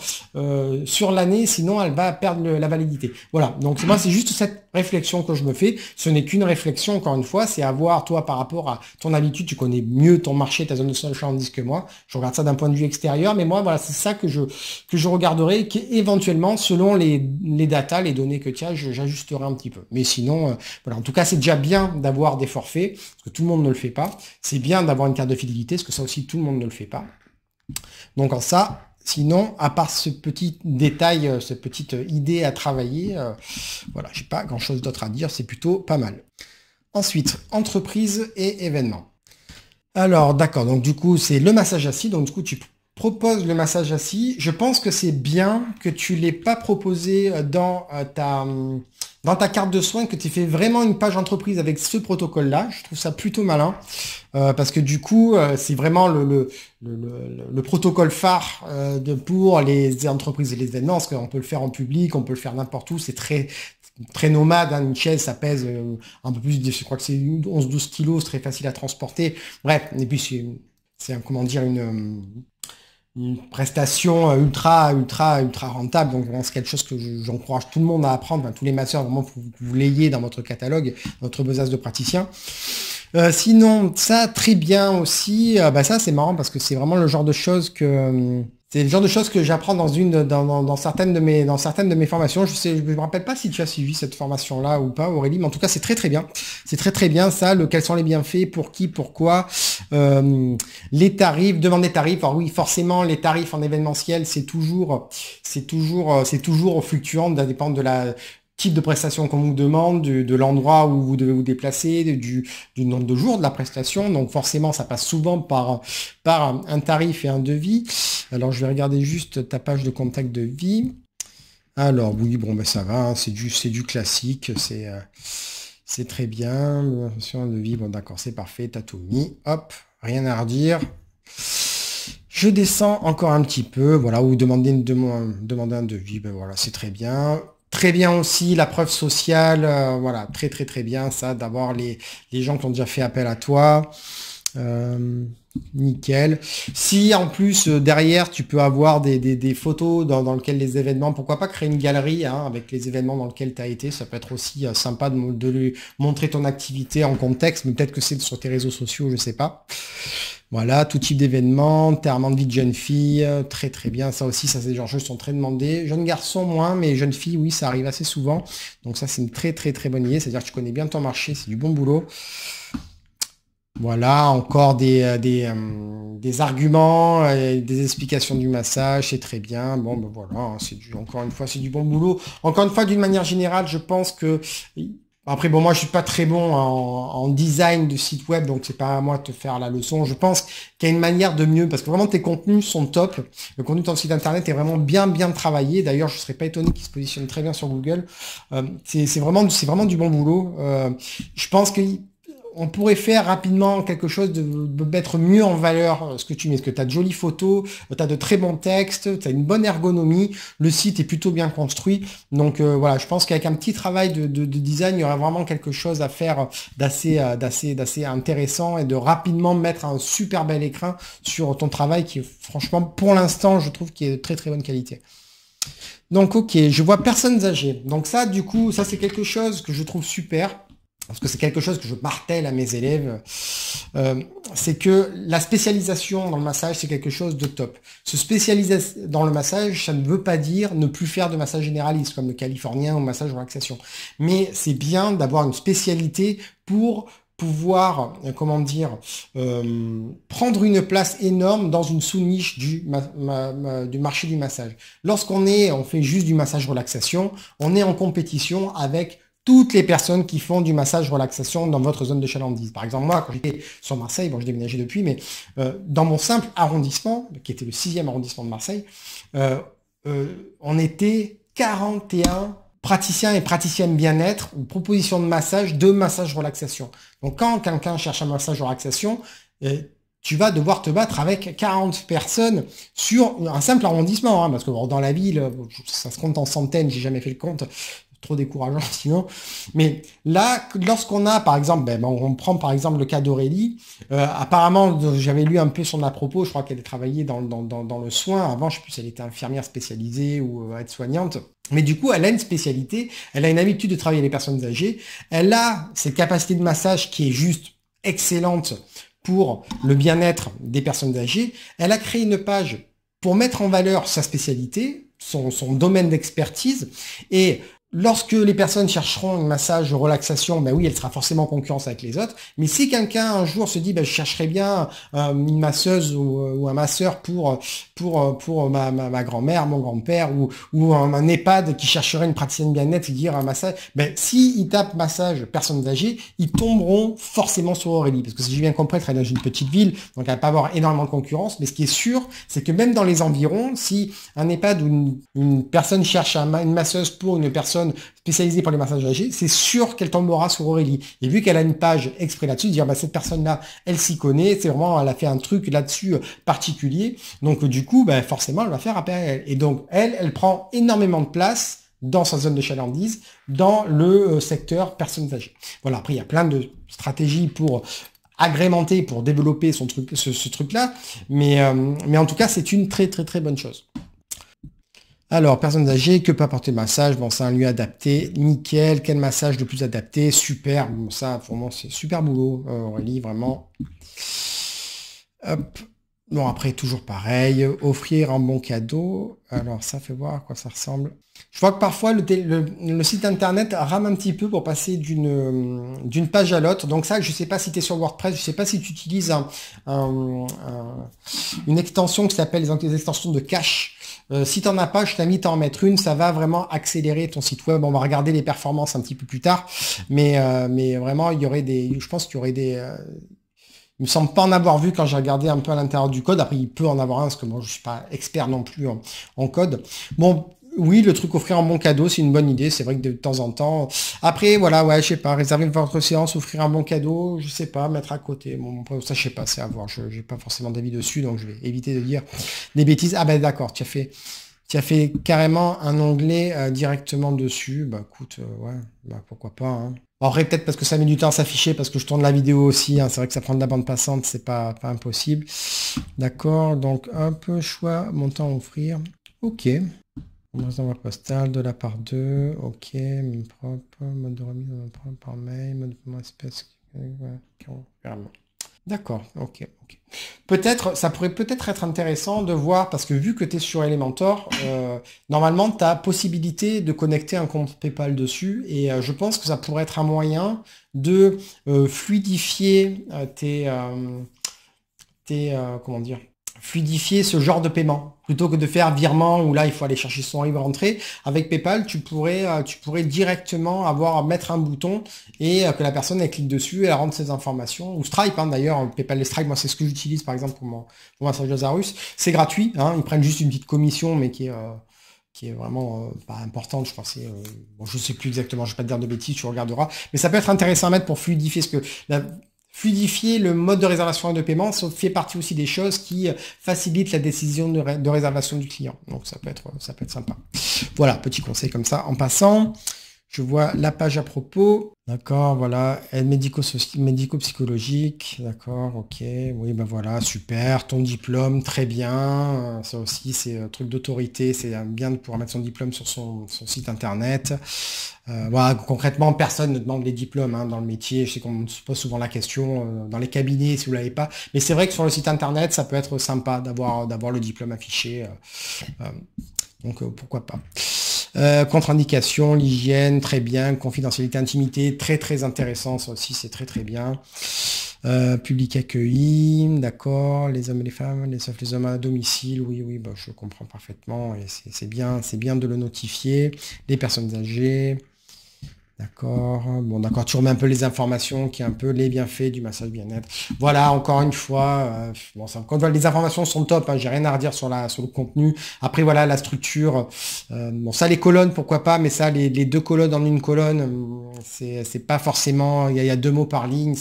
sur l'année, sinon elle va perdre la validité. Voilà, donc moi c'est juste cette réflexion que je me fais. Ce n'est qu'une réflexion, encore une fois, c'est avoir, toi, par rapport à ton habitude, tu connais mieux ton marché, ta zone de sol dis que moi. Je regarde ça d'un point de vue extérieur, mais moi, voilà, c'est ça que je, que je regarderai, qui éventuellement, selon les, les datas, les données que tu as, j'ajusterai un petit peu. Mais sinon, euh, voilà, en tout cas, c'est déjà bien d'avoir des forfaits, parce que tout le monde ne le fait pas. C'est bien d'avoir une carte de fidélité, parce que ça aussi, tout le monde ne le fait pas. Donc en ça, Sinon, à part ce petit détail, euh, cette petite idée à travailler, euh, voilà, j'ai pas grand chose d'autre à dire, c'est plutôt pas mal. Ensuite, entreprise et événements. Alors d'accord, donc du coup c'est le massage assis, donc du coup tu proposes le massage assis. Je pense que c'est bien que tu l'aies pas proposé euh, dans ta hum, dans ta carte de soins que tu fais vraiment une page entreprise avec ce protocole-là. Je trouve ça plutôt malin euh, parce que du coup, euh, c'est vraiment le, le, protocole phare euh, de, pour les entreprises et les événements parce qu'on peut le faire en public, on peut le faire n'importe où. C'est très très nomade, hein, une chaise ça pèse un peu plus, je crois que c'est 11-12 kilos, c'est très facile à transporter, bref, et puis c'est un, comment dire, une, une prestation ultra, ultra, ultra rentable. Donc c'est quelque chose que j'encourage tout le monde à apprendre, tous les masseurs, vraiment que vous l'ayez dans votre catalogue, votre besace de praticien. Euh, sinon, ça, très bien aussi, euh, bah, ça c'est marrant parce que c'est vraiment le genre de choses que... Hum, c'est le genre de choses que j'apprends dans une, dans, certaines de mes, dans certaines de mes formations. Je sais, je me rappelle pas si tu as suivi cette formation-là ou pas, Aurélie, mais en tout cas, c'est très très bien. C'est très très bien ça. quels sont les bienfaits, pour qui, pourquoi, euh, les tarifs, demander des tarifs. Alors oui, forcément, les tarifs en événementiel, c'est toujours, c'est toujours, euh, c'est toujours fluctuant, dépend de la, type de prestation qu'on vous demande, de l'endroit où vous devez vous déplacer, du, nombre de jours de la prestation. Donc forcément, ça passe souvent par, par un tarif et un devis. Alors je vais regarder juste ta page de contact de vie. Alors oui, bon ben ça va, hein. c'est du, du classique, c'est euh, c'est très bien. Sur un devis, bon d'accord, c'est parfait, t'as tout Hop, rien à redire. Je descends encore un petit peu, voilà, ou demander, une, demander un devis, ben voilà, c'est très bien. Très bien aussi, la preuve sociale, euh, voilà, très très très bien ça, d'avoir les, gens qui ont déjà fait appel à toi. Euh, nickel. Si en plus euh, derrière tu peux avoir des, photos dans, dans lesquelles les événements, pourquoi pas créer une galerie hein, avec les événements dans lesquels tu as été, ça peut être aussi sympa de, de, lui montrer ton activité en contexte, mais peut-être que c'est sur tes réseaux sociaux, je ne sais pas. Voilà, tout type d'événements, enterrement de vie de jeune fille, euh, très très bien. Ça aussi, ça, ces genres de sont très demandés. Jeunes garçons, moins, mais jeunes filles, oui, ça arrive assez souvent. Donc ça, c'est une très très très bonne idée. C'est-à-dire que tu connais bien ton marché, c'est du bon boulot. Voilà, encore des, euh, euh, des, arguments, des explications du massage, c'est très bien. Bon, ben voilà, hein, c'est encore une fois, c'est du bon boulot. Encore une fois, d'une manière générale, je pense que après, bon, moi, je suis pas très bon en, design de site web, donc c'est pas à moi de te faire la leçon. Je pense qu'il y a une manière de mieux, parce que vraiment, tes contenus sont top. Le contenu de ton site internet est vraiment bien, bien travaillé. D'ailleurs, je serais pas étonné qu'il se positionne très bien sur Google. Euh, c'est vraiment, vraiment du bon boulot. Euh, je pense que on pourrait faire rapidement quelque chose de, mettre mieux en valeur ce que tu mets. Parce que tu as de jolies photos, tu as de très bons textes, tu as une bonne ergonomie, le site est plutôt bien construit. Donc euh, voilà, je pense qu'avec un petit travail de, design, il y aurait vraiment quelque chose à faire euh, d'assez d'assez intéressant et de rapidement mettre un super bel écran sur ton travail qui franchement pour l'instant je trouve qui est de très très bonne qualité. Donc ok, je vois personnes âgées. Donc ça du coup, ça c'est quelque chose que je trouve super parce que c'est quelque chose que je martèle à mes élèves, euh, c'est que la spécialisation dans le massage, c'est quelque chose de top. Se spécialiser dans le massage, ça ne veut pas dire ne plus faire de massage généraliste, comme le californien ou massage relaxation. Mais c'est bien d'avoir une spécialité pour pouvoir, euh, comment dire, euh, prendre une place énorme dans une sous-niche du, du marché du massage. Lorsqu'on est, on fait juste du massage relaxation, on est en compétition avec toutes les personnes qui font du massage relaxation dans votre zone de chalandise. Par exemple, moi, quand j'étais sur Marseille, bon, je déménageais depuis, mais euh, dans mon simple arrondissement, qui était le sixième arrondissement de Marseille, euh, euh, on était 41 praticiens et praticiennes bien-être ou propositions de massage, de massage relaxation. Donc, quand quelqu'un cherche un massage relaxation, tu vas devoir te battre avec 40 personnes sur un simple arrondissement, hein, parce que dans la ville, ça se compte en centaines, j'ai jamais fait le compte, trop décourageant sinon. Mais là, lorsqu'on a, par exemple, ben, ben on prend par exemple le cas d'Aurélie, euh, apparemment, j'avais lu un peu son à propos, je crois qu'elle travaillait dans, dans, le soin, avant, je sais plus si elle était infirmière spécialisée ou euh, aide-soignante. Mais du coup, elle a une spécialité, elle a une habitude de travailler les personnes âgées, elle a cette capacité de massage qui est juste excellente pour le bien-être des personnes âgées. Elle a créé une page pour mettre en valeur sa spécialité, son, son domaine d'expertise, et Lorsque les personnes chercheront un massage relaxation, ben oui, elle sera forcément en concurrence avec les autres. Mais si quelqu'un un jour se dit, ben, je chercherais bien euh, une masseuse euh, ou, un masseur pour pour euh, pour ma, grand-mère, mon grand-père ou un, EHPAD qui chercherait une praticienne bien-être dire un massage, ben si il tapent massage personnes âgées, ils tomberont forcément sur Aurélie parce que si j'ai bien compris, elle est dans une petite ville, donc elle va pas avoir énormément de concurrence. Mais ce qui est sûr, c'est que même dans les environs, si un EHPAD ou une, personne cherche une masseuse pour une personne spécialisée pour les massages âgés, c'est sûr qu'elle tombera sur Aurélie. Et vu qu'elle a une page exprès là-dessus, dire bah, cette personne-là, elle s'y connaît, c'est vraiment, elle a fait un truc là-dessus euh, particulier. Donc du coup, bah, forcément, elle va faire appel à elle. Et donc, elle, elle prend énormément de place dans sa zone de chalandise, dans le euh, secteur personnes âgées. Voilà, après, il y a plein de stratégies pour agrémenter, pour développer son truc, ce, truc-là, mais, euh, mais en tout cas, c'est une très très très bonne chose. Alors, personnes âgées, que peut apporter le massage Bon, c'est un lieu adapté, nickel. Quel massage le plus adapté Super. Bon, ça, moi, c'est super boulot, euh, Aurélie, vraiment. Hop. Bon, après, toujours pareil. Offrir un bon cadeau. Alors, ça fait voir à quoi ça ressemble. Je vois que parfois, le, site internet rame un petit peu pour passer d'une euh, page à l'autre. Donc ça, je ne sais pas si tu es sur WordPress, je ne sais pas si tu utilises une extension qui s'appelle les extensions de cache. Euh, si tu n'en as pas, je t'invite à en mettre une, ça va vraiment accélérer ton site web. On va regarder les performances un petit peu plus tard, mais, euh, mais vraiment, il y aurait des, je pense qu'il y aurait des... Euh, il me semble pas en avoir vu quand j'ai regardé un peu à l'intérieur du code. Après, il peut en avoir un, parce que moi, je suis pas expert non plus en, en code. Bon, oui, le truc offrir un bon cadeau, c'est une bonne idée. C'est vrai que de temps en temps. Après, voilà, ouais, je sais pas, réserver votre séance, offrir un bon cadeau, je sais pas, mettre à côté. Bon, ça, je sais pas, c'est à voir. Je n'ai pas forcément d'avis dessus, donc je vais éviter de dire des bêtises. Ah ben d'accord, tu as fait. Tu as fait carrément un onglet euh, directement dessus. Bah écoute, euh, ouais, bah, pourquoi pas. Hein. En peut-être parce que ça met du temps à s'afficher, parce que je tourne la vidéo aussi. Hein. C'est vrai que ça prend de la bande passante, c'est pas, pas impossible. D'accord, donc un peu choix, montant à offrir. Ok, postal, de la part 2, ok, mine propre, mode de remise par mail, mode D'accord, ok, ok. Peut-être, ça pourrait peut-être être intéressant de voir, parce que vu que tu es sur Elementor, euh, normalement, tu as possibilité de connecter un compte PayPal dessus, et euh, je pense que ça pourrait être un moyen de euh, fluidifier tes, tes comment dire, fluidifier ce genre de paiement. Plutôt que de faire virement où là il faut aller chercher son livre rentrée, avec PayPal tu pourrais euh, tu pourrais directement avoir mettre un bouton et euh, que la personne elle clique dessus et elle rentre ses informations. Ou Stripe hein, d'ailleurs, PayPal et Stripe, moi c'est ce que j'utilise par exemple pour mon pour ma C'est gratuit, hein, ils prennent juste une petite commission mais qui est euh, qui est vraiment pas importante, je pense c'est bon, je sais plus exactement, je vais pas te dire de bêtises, tu regarderas, mais ça peut être intéressant à mettre pour fluidifier, ce que la, fluidifier le mode de réservation et de paiement, ça fait partie aussi des choses qui euh, facilitent la décision de, réservation du client. Donc ça peut être, ça peut être sympa. Voilà, petit conseil comme ça en passant je vois la page à propos, d'accord, voilà, aide médico-psychologique, d'accord, ok, oui, ben voilà, super, ton diplôme, très bien, ça aussi c'est un truc d'autorité, c'est bien de pouvoir mettre son diplôme sur son, site internet. Euh, voilà, concrètement, personne ne demande les diplômes hein, dans le métier, je sais qu'on se pose souvent la question euh, dans les cabinets si vous ne l'avez pas, mais c'est vrai que sur le site internet, ça peut être sympa d'avoir le diplôme affiché, euh, donc pourquoi pas. Euh, contre-indication, l'hygiène, très bien. Confidentialité, intimité, très très intéressant. Ça aussi, c'est très très bien. Euh, public accueilli, d'accord. Les hommes et les femmes, les, sauf les hommes à domicile. Oui, oui, bah, je comprends parfaitement. Et c'est bien, c'est bien de le notifier. Les personnes âgées. D'accord. Bon, d'accord. Tu remets un peu les informations, qui est un peu les bienfaits du massage bien-être. Voilà, encore une fois. Euh, bon, ça, les informations sont top. Hein, j'ai rien à redire sur la sur le contenu. Après, voilà, la structure. Euh, bon, ça, les colonnes, pourquoi pas. Mais ça, les, deux colonnes en une colonne, hum, c'est pas forcément. Il y, a deux mots par ligne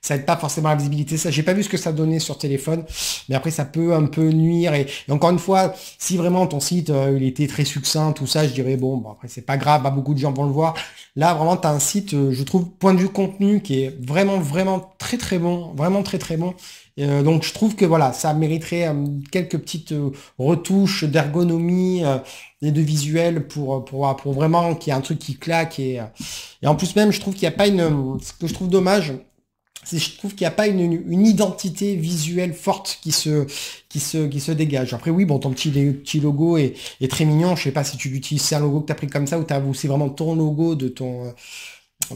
ça aide pas forcément la visibilité. Ça, j'ai pas vu ce que ça donnait sur téléphone, mais après ça peut un peu nuire. Et, encore une fois, si vraiment ton site euh, il était très succinct, tout ça, je dirais bon, bon bah, après c'est pas grave, beaucoup de gens vont le voir. Là vraiment tu as un site, euh, je trouve point de vue contenu qui est vraiment vraiment très très bon, vraiment très très bon. Euh, donc je trouve que voilà, ça mériterait quelques petites retouches d'ergonomie et de visuel pour, pour, vraiment qu'il y ait un truc qui claque et, et en plus même je trouve qu'il n'y a pas une ce que je trouve dommage je trouve qu'il n'y a pas une, identité visuelle forte qui se, qui qui se dégage. Après, oui, bon, ton petit, logo est, très mignon. Je sais pas si tu l'utilises, c'est un logo que tu as pris comme ça ou, c'est vraiment ton logo de ton... Euh,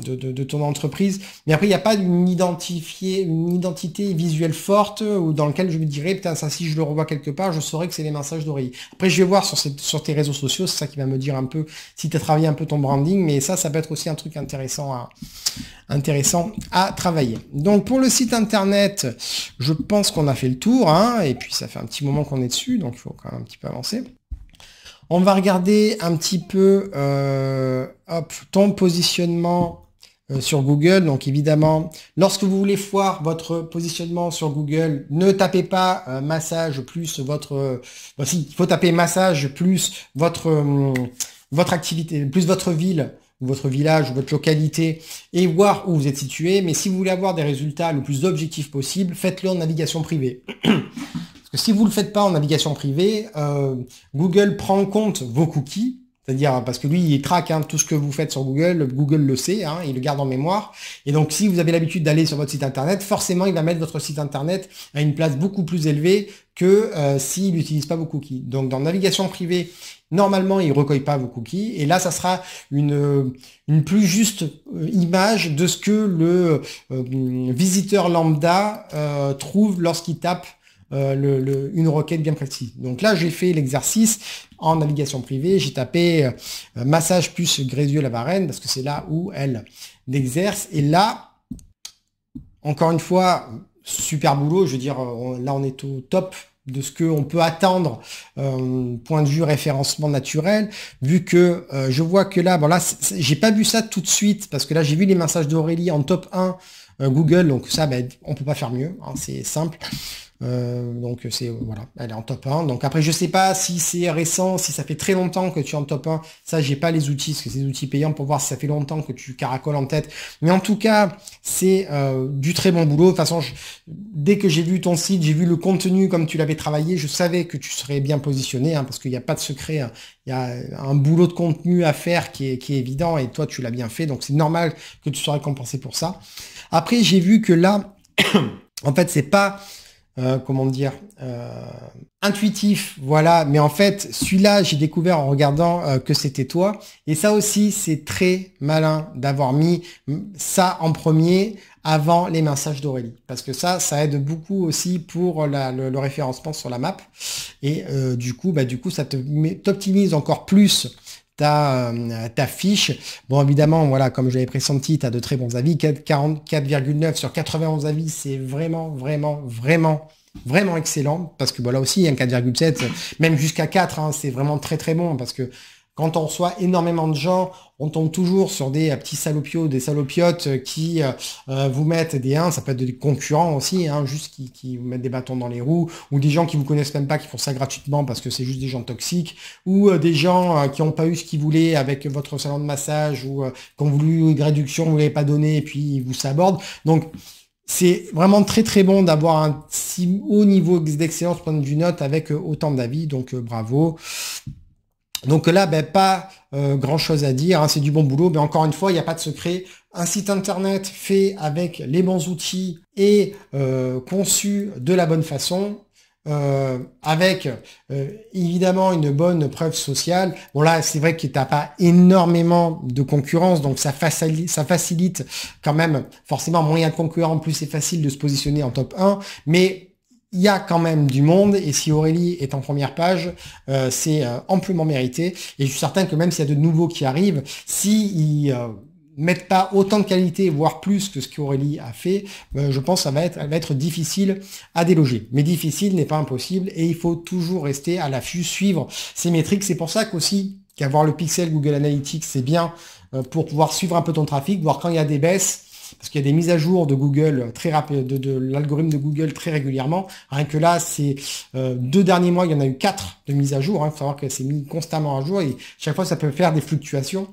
de, ton entreprise. Mais après, il n'y a pas une, une identité visuelle forte euh, ou dans lequel je me dirais, putain, ça, si je le revois quelque part, je saurais que c'est les massages d'oreilles. Après, je vais voir sur, sur tes réseaux sociaux, c'est ça qui va me dire un peu si tu as travaillé un peu ton branding, mais ça, ça peut être aussi un truc intéressant à, intéressant à travailler. Donc, pour le site internet, je pense qu'on a fait le tour, hein, et puis ça fait un petit moment qu'on est dessus, donc il faut quand même un petit peu avancer. On va regarder un petit peu euh, ton positionnement euh, sur Google. Donc évidemment, lorsque vous voulez voir votre positionnement sur Google, ne tapez pas euh, massage plus votre. Euh, il faut taper massage plus votre votre activité, plus votre ville votre village ou votre localité et voir où vous êtes situé. Mais si vous voulez avoir des résultats le plus objectifs possible, faites-le en navigation privée. Parce que si vous ne le faites pas en navigation privée, Google prend en compte vos cookies c'est-à-dire, parce que lui, il traque hein, tout ce que vous faites sur Google, Google le sait, hein, il le garde en mémoire. Et donc, si vous avez l'habitude d'aller sur votre site Internet, forcément, il va mettre votre site Internet à une place beaucoup plus élevée que euh, s'il n'utilise pas vos cookies. Donc, dans navigation privée, normalement, il ne recueille pas vos cookies. Et là, ça sera une, euh, une plus juste euh, image de ce que le hum, visiteur lambda trouve lorsqu'il tape euh, le, une requête bien précise. Donc là, j'ai fait l'exercice en navigation privée. J'ai tapé euh, massage plus grésieux la varenne parce que c'est là où elle l'exerce. Et là, encore une fois, super boulot. Je veux dire, euh, là, on est au top de ce qu'on peut attendre point de vue référencement naturel, vu que je vois que là, bon là, j'ai pas vu ça tout de suite, parce que là j'ai vu les massages d'Aurélie en top 1 Google, donc ça ben, on peut pas faire mieux, hein, c'est simple. Euh, donc c'est voilà, elle est en top 1. Donc après je sais pas si c'est récent, si ça fait très longtemps que tu es en top 1. Ça j'ai pas les outils, parce que c'est des outils payants pour voir si ça fait longtemps que tu caracoles en tête. Mais en tout cas c'est euh, du très bon boulot. De façon dès que j'ai vu ton site, j'ai vu le contenu comme tu l'avais travaillé, je savais que tu serais bien positionné hein, parce qu'il n'y a pas de secret. Hein. Il y a un boulot de contenu à faire qui est, qui est évident et toi tu l'as bien fait donc c'est normal que tu sois récompensé pour ça. Après j'ai vu que là en fait c'est pas euh, comment dire, euh, intuitif, voilà. Mais en fait, celui-là, j'ai découvert en regardant euh, que c'était toi. Et ça aussi, c'est très malin d'avoir mis ça en premier avant les messages d'Aurélie. Parce que ça, ça aide beaucoup aussi pour le, référencement sur la map. Et du coup, bah, du coup, ça t'optimise encore plus euh, ta, fiche. Bon, évidemment, voilà, comme je l'avais pressenti, tu as de très bons avis. 44,9 sur 91 avis, c'est vraiment, vraiment, vraiment vraiment excellent parce que voilà aussi un 4,7 même jusqu'à 4 hein, c'est vraiment très très bon parce que quand on reçoit énormément de gens, on tombe toujours sur des euh, petits salopios, des salopiotes euh, qui euh, vous mettent des 1, ça peut être des concurrents aussi, hein, juste qui, vous mettent des bâtons dans les roues, ou des gens qui vous connaissent même pas, qui font ça gratuitement parce que c'est juste des gens toxiques, ou des gens qui n'ont pas eu ce qu'ils voulaient avec votre salon de massage, ou qui ont voulu une réduction, vous ne l'avez pas donné, et puis ils vous sabordent. Donc, c'est vraiment très très bon d'avoir un si haut niveau d'excellence prendre une note avec autant d'avis, donc bravo. Donc là, ben, pas euh, grand-chose à dire, hein, c'est du bon boulot, mais encore une fois, il n'y a pas de secret. Un site internet fait avec les bons outils et euh, conçu de la bonne façon, euh, avec évidemment une bonne preuve sociale. Bon là, c'est vrai qu'il n'y a pas énormément de concurrence, donc ça, facilite, ça facilite quand même forcément moyen de concurrent, plus c'est facile de se positionner en top 1, mais il y a quand même du monde, et si Aurélie est en première page, euh, c'est euh, amplement mérité. Et je suis certain que même s'il y a de nouveaux qui arrivent, s'ils euh, mettent pas autant de qualité, voire plus que ce qu'Aurélie a fait, je pense que ça va être, va être difficile à déloger. Mais difficile n'est pas impossible, et il faut toujours rester à l'affût, suivre ces métriques. C'est pour ça qu'aussi, qu'avoir le pixel Google Analytics, c'est bien pour pouvoir suivre un peu ton trafic, voir quand il y a des baisses, parce qu'il y a des mises à jour de Google très rapide, de, l'algorithme de Google très régulièrement. Rien que là, ces euh, deux derniers mois, il y en a eu quatre de mises à jour. Il hein. faut savoir que c'est mis constamment à jour et chaque fois, ça peut faire des fluctuations.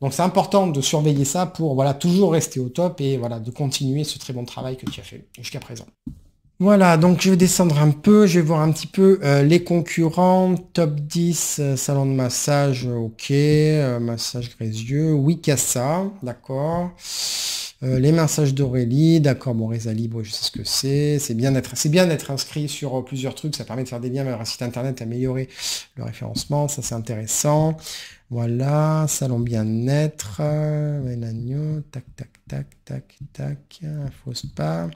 Donc c'est important de surveiller ça pour voilà toujours rester au top et voilà de continuer ce très bon travail que tu as fait jusqu'à présent. Voilà, donc je vais descendre un peu, je vais voir un petit peu euh, les concurrents, top 10, euh, salon de massage, ok, massage Grésieux, ça. d'accord. Euh, les messages d'Aurélie, d'accord, bon, Reza Libre, je sais ce que c'est. C'est bien d'être inscrit sur euh, plusieurs trucs, ça permet de faire des liens vers un site internet, améliorer le référencement, ça c'est intéressant. Voilà, salon bien-être, agneau, tac, tac, tac, tac, tac, Fausse pas.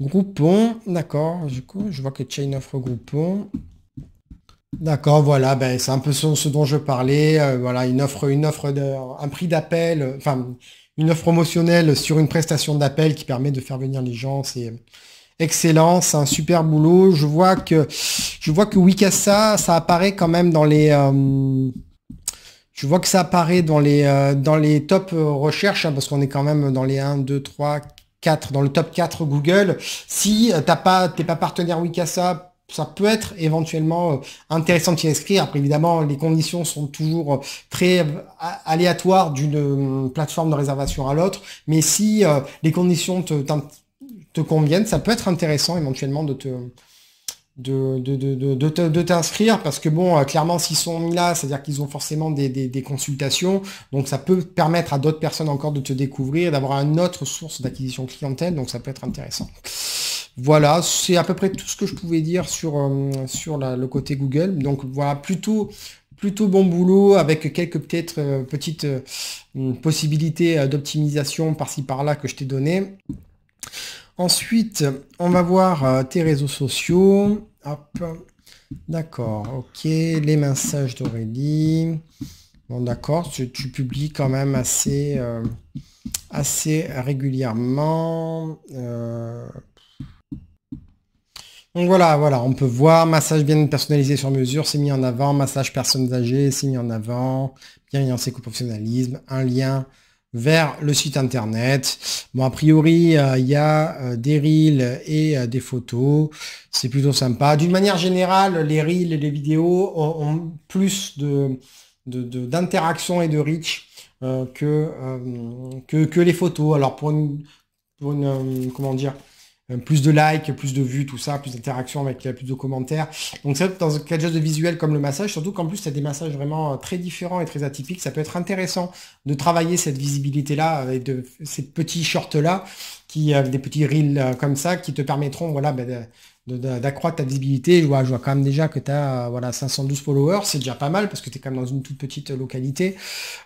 Groupon, d'accord, du coup, je vois que Chain offre Groupon. D'accord, voilà, ben, c'est un peu ce, dont je parlais. Euh, voilà, une offre, une offre de, un prix d'appel, enfin, une offre promotionnelle sur une prestation d'appel qui permet de faire venir les gens. C'est excellent, c'est un super boulot. Je vois que je vois que ça apparaît quand même dans les. Euh, je vois que ça apparaît dans les euh, dans les top euh, recherches hein, parce qu'on est quand même dans les 1, 2, 3, 4 dans le top 4 Google. Si tu pas pas partenaire Wikasa, ça peut être éventuellement euh, intéressant d'y inscrire. Après, évidemment, les conditions sont toujours euh, très euh, aléatoires d'une plateforme de réservation à l'autre. Mais si les conditions te, conviennent, ça peut être intéressant éventuellement de t'inscrire parce que bon clairement s'ils sont mis là c'est à dire qu'ils ont forcément des, des, consultations donc ça peut permettre à d'autres personnes encore de te découvrir d'avoir une autre source d'acquisition clientèle donc ça peut être intéressant voilà, c'est à peu près tout ce que je pouvais dire sur, euh, sur le côté Google. Donc voilà, plutôt, plutôt bon boulot avec quelques peut-être euh, petites euh, possibilités d'optimisation par-ci par-là que je t'ai donné. Ensuite, on va voir tes réseaux sociaux. D'accord, ok. Les messages d'Aurélie. Bon d'accord, tu, publies quand même assez, assez régulièrement voilà, voilà, on peut voir, massage bien personnalisé sur mesure, c'est mis en avant, massage personnes âgées, c'est mis en avant, bien bienveillance et professionnalisme un lien vers le site internet. Bon, a priori, euh, il y a euh, des reels et euh, des photos. C'est plutôt sympa. D'une manière générale, les reels et les vidéos ont, plus de d'interaction et de reach que, que, les photos. Alors pour pour une comment dire, euh, plus de likes, plus de vues, tout ça, plus d'interactions avec euh, plus de commentaires. Donc c'est dans un quelque chose de visuel comme le massage, surtout qu'en plus c'est des massages vraiment euh, très différents et très atypiques, ça peut être intéressant de travailler cette visibilité-là avec de, ces petits shorts-là, qui avec des petits reels comme ça, qui te permettront voilà, ben, d'accroître ta visibilité. Je vois, je vois quand même déjà que tu as euh, voilà, 512 followers, c'est déjà pas mal parce que tu es quand même dans une toute petite localité.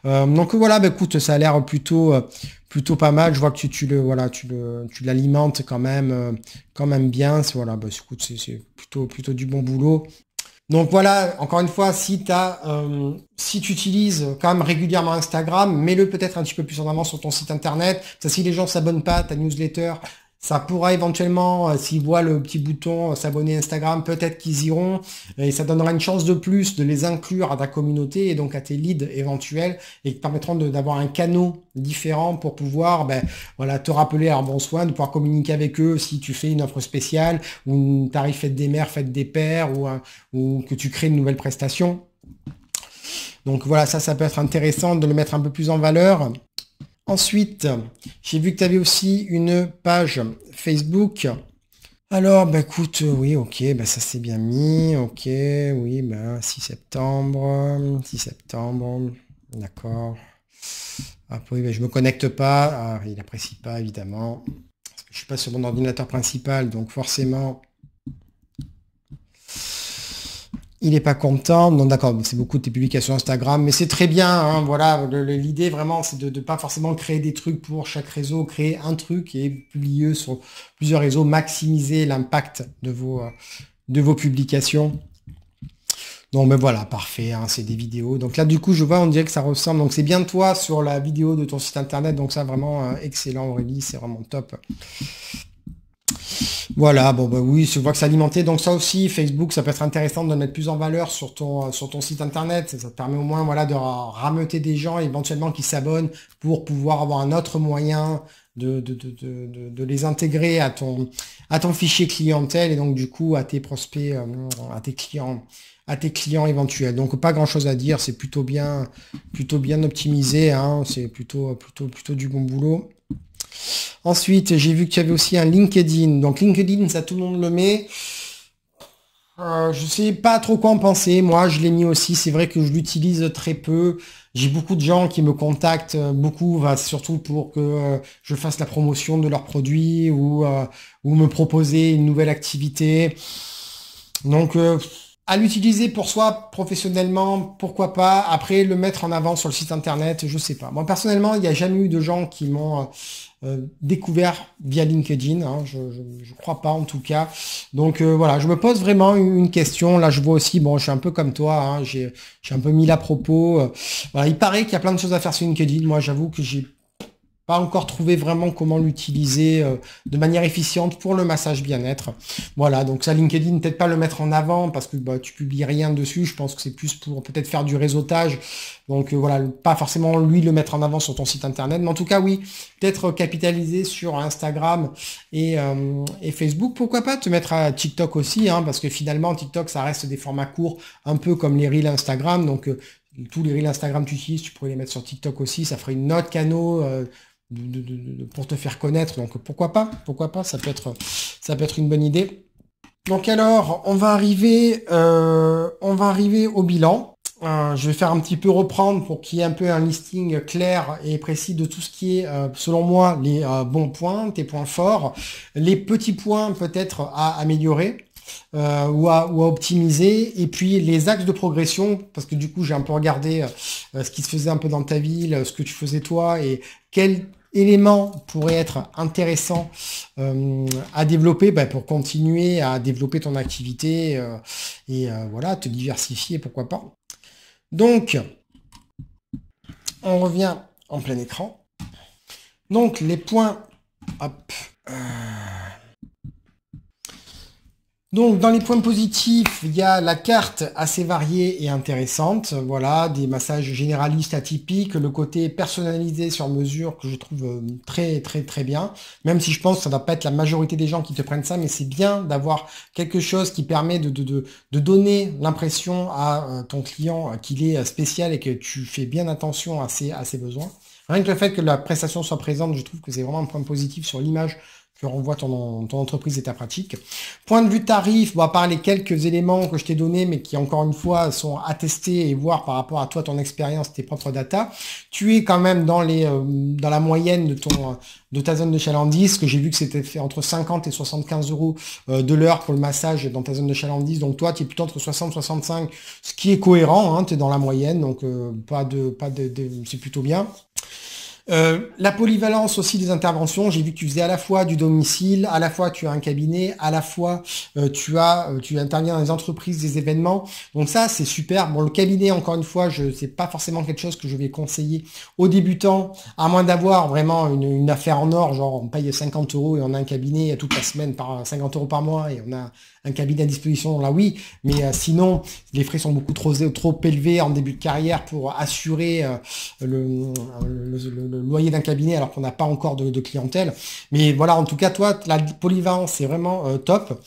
Euh, donc voilà, bah, écoute, ça a l'air plutôt euh, plutôt pas mal. Je vois que tu, le voilà, tu le tu l'alimentes quand même quand même bien. Voilà, bah, c'est plutôt plutôt du bon boulot. Donc voilà, encore une fois, si, as, si tu utilises quand même régulièrement Instagram, mets-le peut-être un petit peu plus en avant sur ton site internet. Ça, si les gens s'abonnent pas à ta newsletter, ça pourra éventuellement, euh, s'ils voient le petit bouton euh, s'abonner Instagram, peut-être qu'ils iront et ça donnera une chance de plus de les inclure à ta communauté et donc à tes leads éventuels et qui permettront d'avoir un canot différent pour pouvoir ben, voilà, te rappeler à un bon soin, de pouvoir communiquer avec eux si tu fais une offre spéciale ou une tarif fête des mères, fête des pères ou, euh, ou que tu crées une nouvelle prestation. Donc voilà, ça, ça peut être intéressant de le mettre un peu plus en valeur. Ensuite, j'ai vu que tu avais aussi une page Facebook. Alors, ben écoute, euh, oui, ok, bah, ça s'est bien mis, ok, oui, ben, bah, 6 septembre, 6 septembre, d'accord. Ah oui, je me connecte pas, ah, il n'apprécie pas évidemment. je ne je suis pas sur mon ordinateur principal, donc forcément, il n'est pas content. Non, d'accord, c'est beaucoup de tes publications Instagram, mais c'est très bien. Hein, voilà, l'idée vraiment, c'est de ne pas forcément créer des trucs pour chaque réseau, créer un truc et publier sur plusieurs réseaux, maximiser l'impact de vos, de vos publications. Non, mais ben voilà, parfait, hein, c'est des vidéos. Donc là, du coup, je vois, on dirait que ça ressemble. Donc c'est bien toi sur la vidéo de ton site internet. Donc ça, vraiment euh, excellent, Aurélie, c'est vraiment top. Voilà, bon bah oui, je vois que alimenté. Donc ça aussi, Facebook, ça peut être intéressant de mettre plus en valeur sur ton, euh, sur ton site internet. Ça, te permet au moins voilà, de rameuter des gens éventuellement qui s'abonnent pour pouvoir avoir un autre moyen de, de, de, de, les intégrer à ton, à ton fichier clientèle et donc du coup à tes prospects, euh, à tes clients à tes clients éventuels. Donc pas grand chose à dire, c'est plutôt bien, plutôt bien optimisé, hein. c'est plutôt, plutôt, plutôt du bon boulot. Ensuite, j'ai vu qu'il y avait aussi un LinkedIn. Donc LinkedIn, ça tout le monde le met. Euh, je sais pas trop quoi en penser. Moi, je l'ai mis aussi. C'est vrai que je l'utilise très peu. J'ai beaucoup de gens qui me contactent euh, beaucoup, bah, surtout pour que euh, je fasse la promotion de leurs produits ou, euh, ou me proposer une nouvelle activité. Donc, à l'utiliser pour soi professionnellement, pourquoi pas. Après, le mettre en avant sur le site internet, je sais pas. Moi, personnellement, il n'y a jamais eu de gens qui m'ont euh, découvert via LinkedIn. Hein, je ne crois pas en tout cas. Donc euh, voilà, je me pose vraiment une question. Là, je vois aussi, bon, je suis un peu comme toi, hein, j'ai un peu mis la propos. Euh, voilà, il paraît qu'il y a plein de choses à faire sur LinkedIn. Moi, j'avoue que j'ai pas encore trouvé vraiment comment l'utiliser euh, de manière efficiente pour le massage bien-être. Voilà, donc ça LinkedIn, peut-être pas le mettre en avant parce que bah, tu publies rien dessus, je pense que c'est plus pour peut-être faire du réseautage. Donc euh, voilà, pas forcément lui le mettre en avant sur ton site internet, mais en tout cas oui, peut-être capitaliser sur Instagram et, euh, Facebook, pourquoi pas te mettre à TikTok aussi, hein, parce que finalement TikTok ça reste des formats courts, un peu comme les reels Instagram, donc tous les reels Instagram que tu utilises, tu pourrais les mettre sur TikTok aussi, ça ferait une note canot pour te faire connaître. Donc pourquoi pas Pourquoi pas Ça peut être, ça peut être une bonne idée. Donc alors, on va arriver, euh, on va arriver au bilan. Euh, je vais faire un petit peu reprendre pour qu'il y ait un peu un listing clair et précis de tout ce qui est, euh, selon moi, les bons points, tes points forts, les petits points peut-être à améliorer. ou, à, optimiser et puis les axes de progression parce que du coup j'ai un peu regardé ce qui se faisait un peu dans ta ville ce que tu faisais toi et quel élément pourrait être intéressant euh, à développer bah, pour continuer à développer ton activité euh, et euh, voilà, te diversifier, pourquoi pas. Donc, on revient en plein écran. Donc, les points, hop, donc dans les points positifs, il y a la carte assez variée et intéressante. Voilà, des massages généralistes atypiques, le côté personnalisé sur mesure que je trouve euh, très très très bien. Même si je pense que ça ne va pas être la majorité des gens qui te prennent ça, mais c'est bien d'avoir quelque chose qui permet de, donner l'impression à euh, ton client qu'il est euh, spécial et que tu fais bien attention à ses, à ses besoins. Rien que le fait que la prestation soit présente, je trouve que c'est vraiment un point positif sur l'image renvoie voit ton, ton, entreprise et ta pratique. Point de vue tarif, bon, à part les quelques éléments que je t'ai donnés, mais qui encore une fois sont attestés et voir par rapport à toi, ton expérience, tes propres data, tu es quand même dans les euh, dans la moyenne de ton de ta zone de chalandise, que j'ai vu que c'était fait entre 50 et 75 euros euh, de l'heure pour le massage dans ta zone de chalandise. Donc toi, tu es plutôt entre 60 65, ce qui est cohérent, hein, tu es dans la moyenne, donc euh, pas de pas de c'est plutôt bien. Euh, la polyvalence aussi des interventions, j'ai vu que tu faisais à la fois du domicile, à la fois tu as un cabinet, à la fois euh, tu as euh, tu interviens dans les entreprises, des événements. Donc ça, c'est super. Bon, le cabinet, encore une fois, je n'est pas forcément quelque chose que je vais conseiller aux débutants, à moins d'avoir vraiment une, affaire en or, genre on paye 50 euros et on a un cabinet toute la semaine par 50 euros par mois et on a un cabinet à disposition, là oui, mais euh, sinon, les frais sont beaucoup trop, trop élevés en début de carrière pour assurer euh, le, loyer d'un cabinet alors qu'on n'a pas encore de, clientèle. Mais voilà, en tout cas, toi, la polyvalence, c'est vraiment euh, top.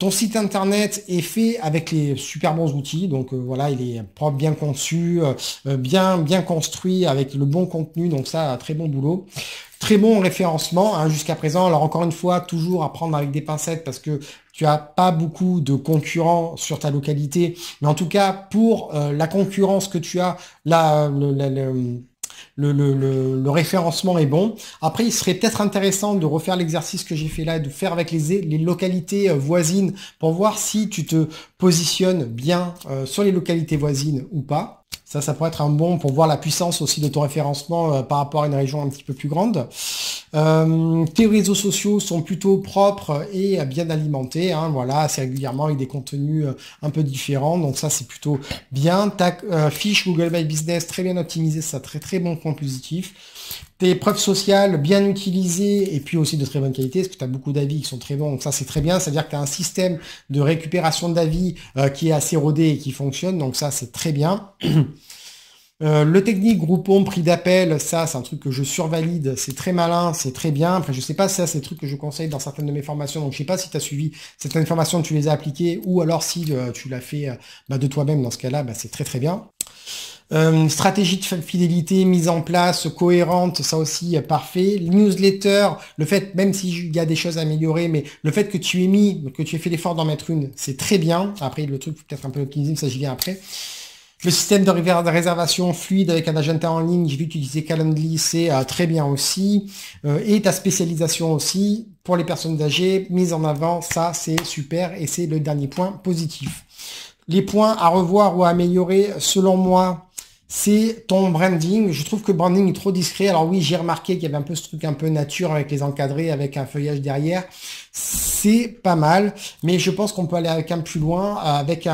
Ton site internet est fait avec les super bons outils, donc voilà, il est propre, bien conçu, bien bien construit, avec le bon contenu, donc ça, très bon boulot très bon référencement hein. jusqu'à présent. Alors encore une fois, toujours à prendre avec des pincettes parce que tu as pas beaucoup de concurrents sur ta localité. Mais en tout cas, pour euh, la concurrence que tu as, là, le, référencement est bon. Après, il serait peut-être intéressant de refaire l'exercice que j'ai fait là de faire avec les, les localités euh, voisines pour voir si tu te positionnes bien euh, sur les localités voisines ou pas. Ça, ça pourrait être un bon pour voir la puissance aussi de ton référencement euh, par rapport à une région un petit peu plus grande. Euh, tes réseaux sociaux sont plutôt propres et bien alimentés, hein, voilà, assez régulièrement avec des contenus euh, un peu différents, donc ça c'est plutôt bien. fiche Google My Business très bien optimisée, ça très très bon point positif tes preuves sociales bien utilisées et puis aussi de très bonne qualité, parce que tu as beaucoup d'avis qui sont très bons, donc ça c'est très bien, c'est-à-dire que tu as un système de récupération d'avis euh, qui est assez rodé et qui fonctionne, donc ça c'est très bien. Euh, le technique groupon prix d'appel, ça c'est un truc que je survalide, c'est très malin, c'est très bien. Après je sais pas ça c'est des truc que je conseille dans certaines de mes formations, donc je sais pas si tu as suivi certaines formations, tu les as appliquées, ou alors si euh, tu l'as fait bah, de toi-même dans ce cas-là, bah, c'est très très bien. Euh, stratégie de fidélité mise en place, cohérente, ça aussi euh, parfait. Newsletter, le fait, même s'il y a des choses à améliorer, mais le fait que tu aies mis, que tu aies fait l'effort d'en mettre une, c'est très bien. Après, le truc peut-être un peu optimisé, ça j'y viens après. Le système de réservation fluide avec un agenda en ligne, j'ai vu tu utiliser Calendly, c'est euh, très bien aussi. et ta spécialisation aussi pour les personnes âgées, mise en avant, ça c'est super et c'est le dernier point positif. Les points à revoir ou à améliorer, selon moi, c'est ton branding. Je trouve que branding est trop discret. Alors oui, j'ai remarqué qu'il y avait un peu ce truc un peu nature avec les encadrés, avec un feuillage derrière c'est pas mal, mais je pense qu'on peut aller avec un plus loin, avec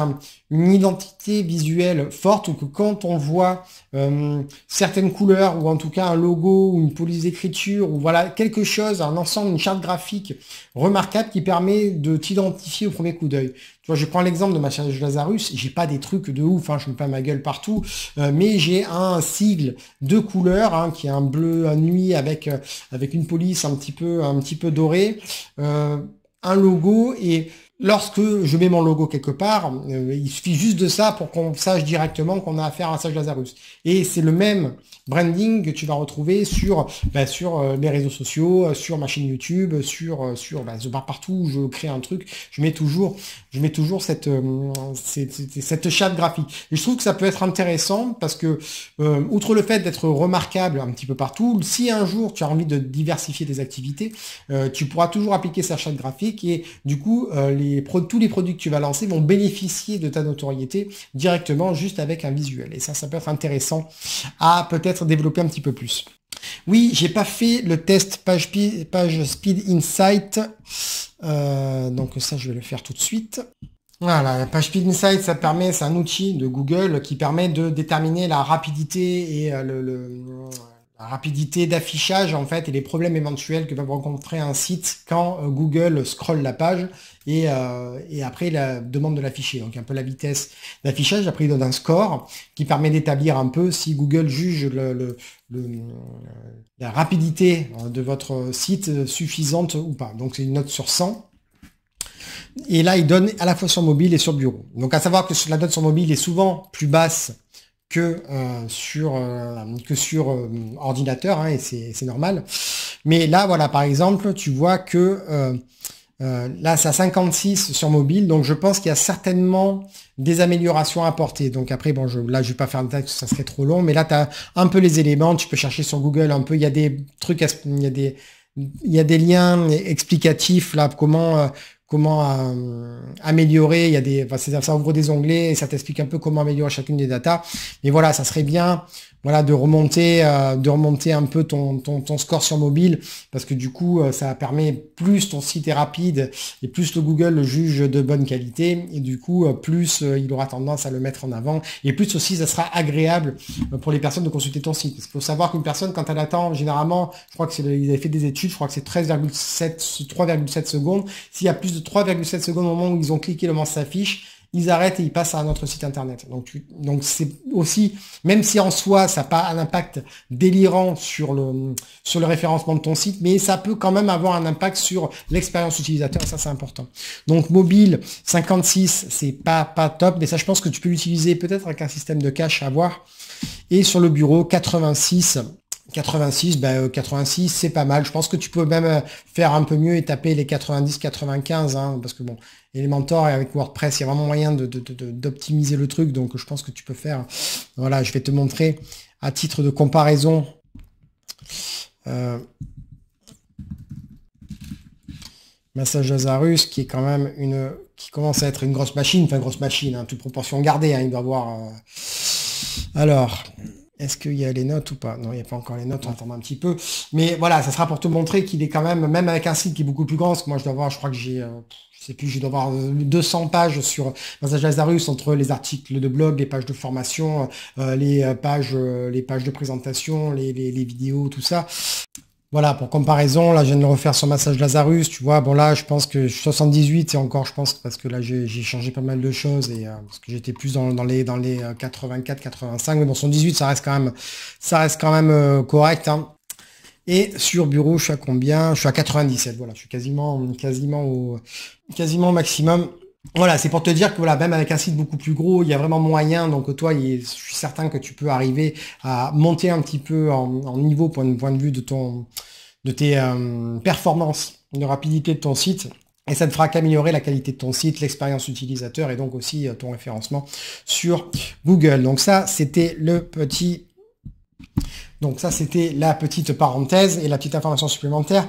une identité visuelle forte, ou que quand on voit euh, certaines couleurs, ou en tout cas un logo, ou une police d'écriture, ou voilà, quelque chose, un ensemble, une charte graphique remarquable qui permet de t'identifier au premier coup d'œil. Tu vois, je prends l'exemple de ma chaîne de Lazarus, j'ai pas des trucs de ouf, hein, je mets pas ma gueule partout, euh, mais j'ai un sigle de couleurs, hein, qui est un bleu un nuit avec, euh, avec une police un petit peu, un petit peu dorée. Euh, un logo et Lorsque je mets mon logo quelque part, euh, il suffit juste de ça pour qu'on sache directement qu'on a affaire à sage Lazarus. Et c'est le même branding que tu vas retrouver sur bah, sur euh, les réseaux sociaux, euh, sur ma chaîne YouTube, sur sur bah, partout où je crée un truc, je mets toujours je mets toujours cette cette, graphique. Et je trouve que ça peut être intéressant parce que outre le fait d'être remarquable un petit peu partout, si un jour tu as envie de diversifier tes activités, tu pourras toujours appliquer cette chatte graphique et du coup les tous les produits que tu vas lancer vont bénéficier de ta notoriété directement juste avec un visuel. Et ça, ça peut être intéressant à peut-être développer un petit peu plus. Oui, j'ai pas fait le test page, page Speed Insight. Euh, donc ça, je vais le faire tout de suite. Voilà, page Speed Insight, ça permet, c'est un outil de Google qui permet de déterminer la rapidité et euh, le la rapidité d'affichage en fait et les problèmes éventuels que va rencontrer un site quand euh, Google scrolle la page euh, et, après la demande de l'afficher. Donc un peu la vitesse d'affichage. Après il donne un score qui permet d'établir un peu si Google juge le, euh, la rapidité de votre site suffisante ou pas. Donc c'est une note sur 100. Et là, il donne à la fois sur mobile et sur bureau. Donc à savoir que la note sur mobile est souvent plus basse euh, euh, que sur, que euh, sur ordinateur, hein, et c'est normal. Mais là, voilà, par exemple, tu vois que là, ça 56 sur mobile, donc je pense qu'il y a certainement des améliorations à apporter. Donc après, bon, je, là, je vais pas faire le texte, ça serait trop long, mais là, tu as un peu les éléments, tu peux chercher sur Google un peu, il y a des trucs, il y a des... Il y des liens explicatifs là, comment comment euh, améliorer. Il y a des, ça ouvre des onglets et ça t'explique un peu comment améliorer chacune des datas. Mais voilà, ça serait bien voilà, de remonter, euh, de remonter un peu ton, ton, score sur mobile, parce que du coup, euh, ça permet plus ton site est rapide et plus le Google le juge de bonne qualité, et du coup, euh, plus il aura tendance à le mettre en avant, et plus aussi, ça sera agréable pour les personnes de consulter ton site. Parce qu'il faut savoir qu'une personne, quand elle attend, généralement, je crois que c'est, ils avaient fait des études, je crois que c'est 13,7, 3,7 secondes. S'il y a plus de 3,7 secondes au moment où ils ont cliqué le moment s'affiche, ils arrêtent et ils passent à un autre site internet. Donc, donc c'est aussi, même si en soi ça n'a pas un impact délirant sur le sur le référencement de ton site, mais ça peut quand même avoir un impact sur l'expérience utilisateur. Ça c'est important. Donc mobile 56, c'est pas pas top, mais ça je pense que tu peux l'utiliser peut-être avec un système de cache à voir. Et sur le bureau 86, 86, 86, c'est pas mal. Je pense que tu peux même euh, faire un peu mieux et taper les 90, 95, hein, parce que bon, Elementor et avec WordPress, il y a vraiment moyen d'optimiser de, d'optimiser le truc. Donc je pense que tu peux faire. Voilà, je vais te montrer à titre de comparaison. Euh, Massage Lazarus, qui est quand même une. qui commence à être une grosse machine, enfin grosse machine, hein, toute proportion gardée, hein, il doit avoir. Euh. Alors. Est-ce qu'il y a les notes ou pas Non, il n'y a pas encore les notes, on attend un petit peu. Mais voilà, ça sera pour te montrer qu'il est quand même, même avec un site qui est beaucoup plus grand, que moi je dois voir, je crois que j'ai euh, et puis, je dois avoir 200 euh, pages sur Massage Lazarus entre les articles de blog, les pages de formation, euh, euh, les pages, les pages de présentation, les, vidéos, tout ça. Voilà, pour comparaison, là, je viens de le refaire sur Massage Lazarus, tu vois, bon là, je pense que 78, et encore, je pense, parce que là, j'ai changé pas mal de choses, et parce que j'étais plus dans, les, dans les 84, 85, mais bon, 18, ça reste quand même, ça reste quand même correct, hein. Et sur bureau, je suis à combien Je suis à 97. Voilà, je suis quasiment, quasiment au, quasiment au maximum. Voilà, c'est pour te dire que voilà, même avec un site beaucoup plus gros, il y a vraiment moyen. Donc toi, je suis certain que tu peux arriver à monter un petit peu en, niveau point de, point de vue de ton, de tes euh, performances, de rapidité de ton site. Et ça ne fera qu'améliorer la qualité de ton site, l'expérience utilisateur et donc aussi euh, ton référencement sur Google. Donc ça, c'était le petit donc ça, c'était la petite parenthèse et la petite information supplémentaire.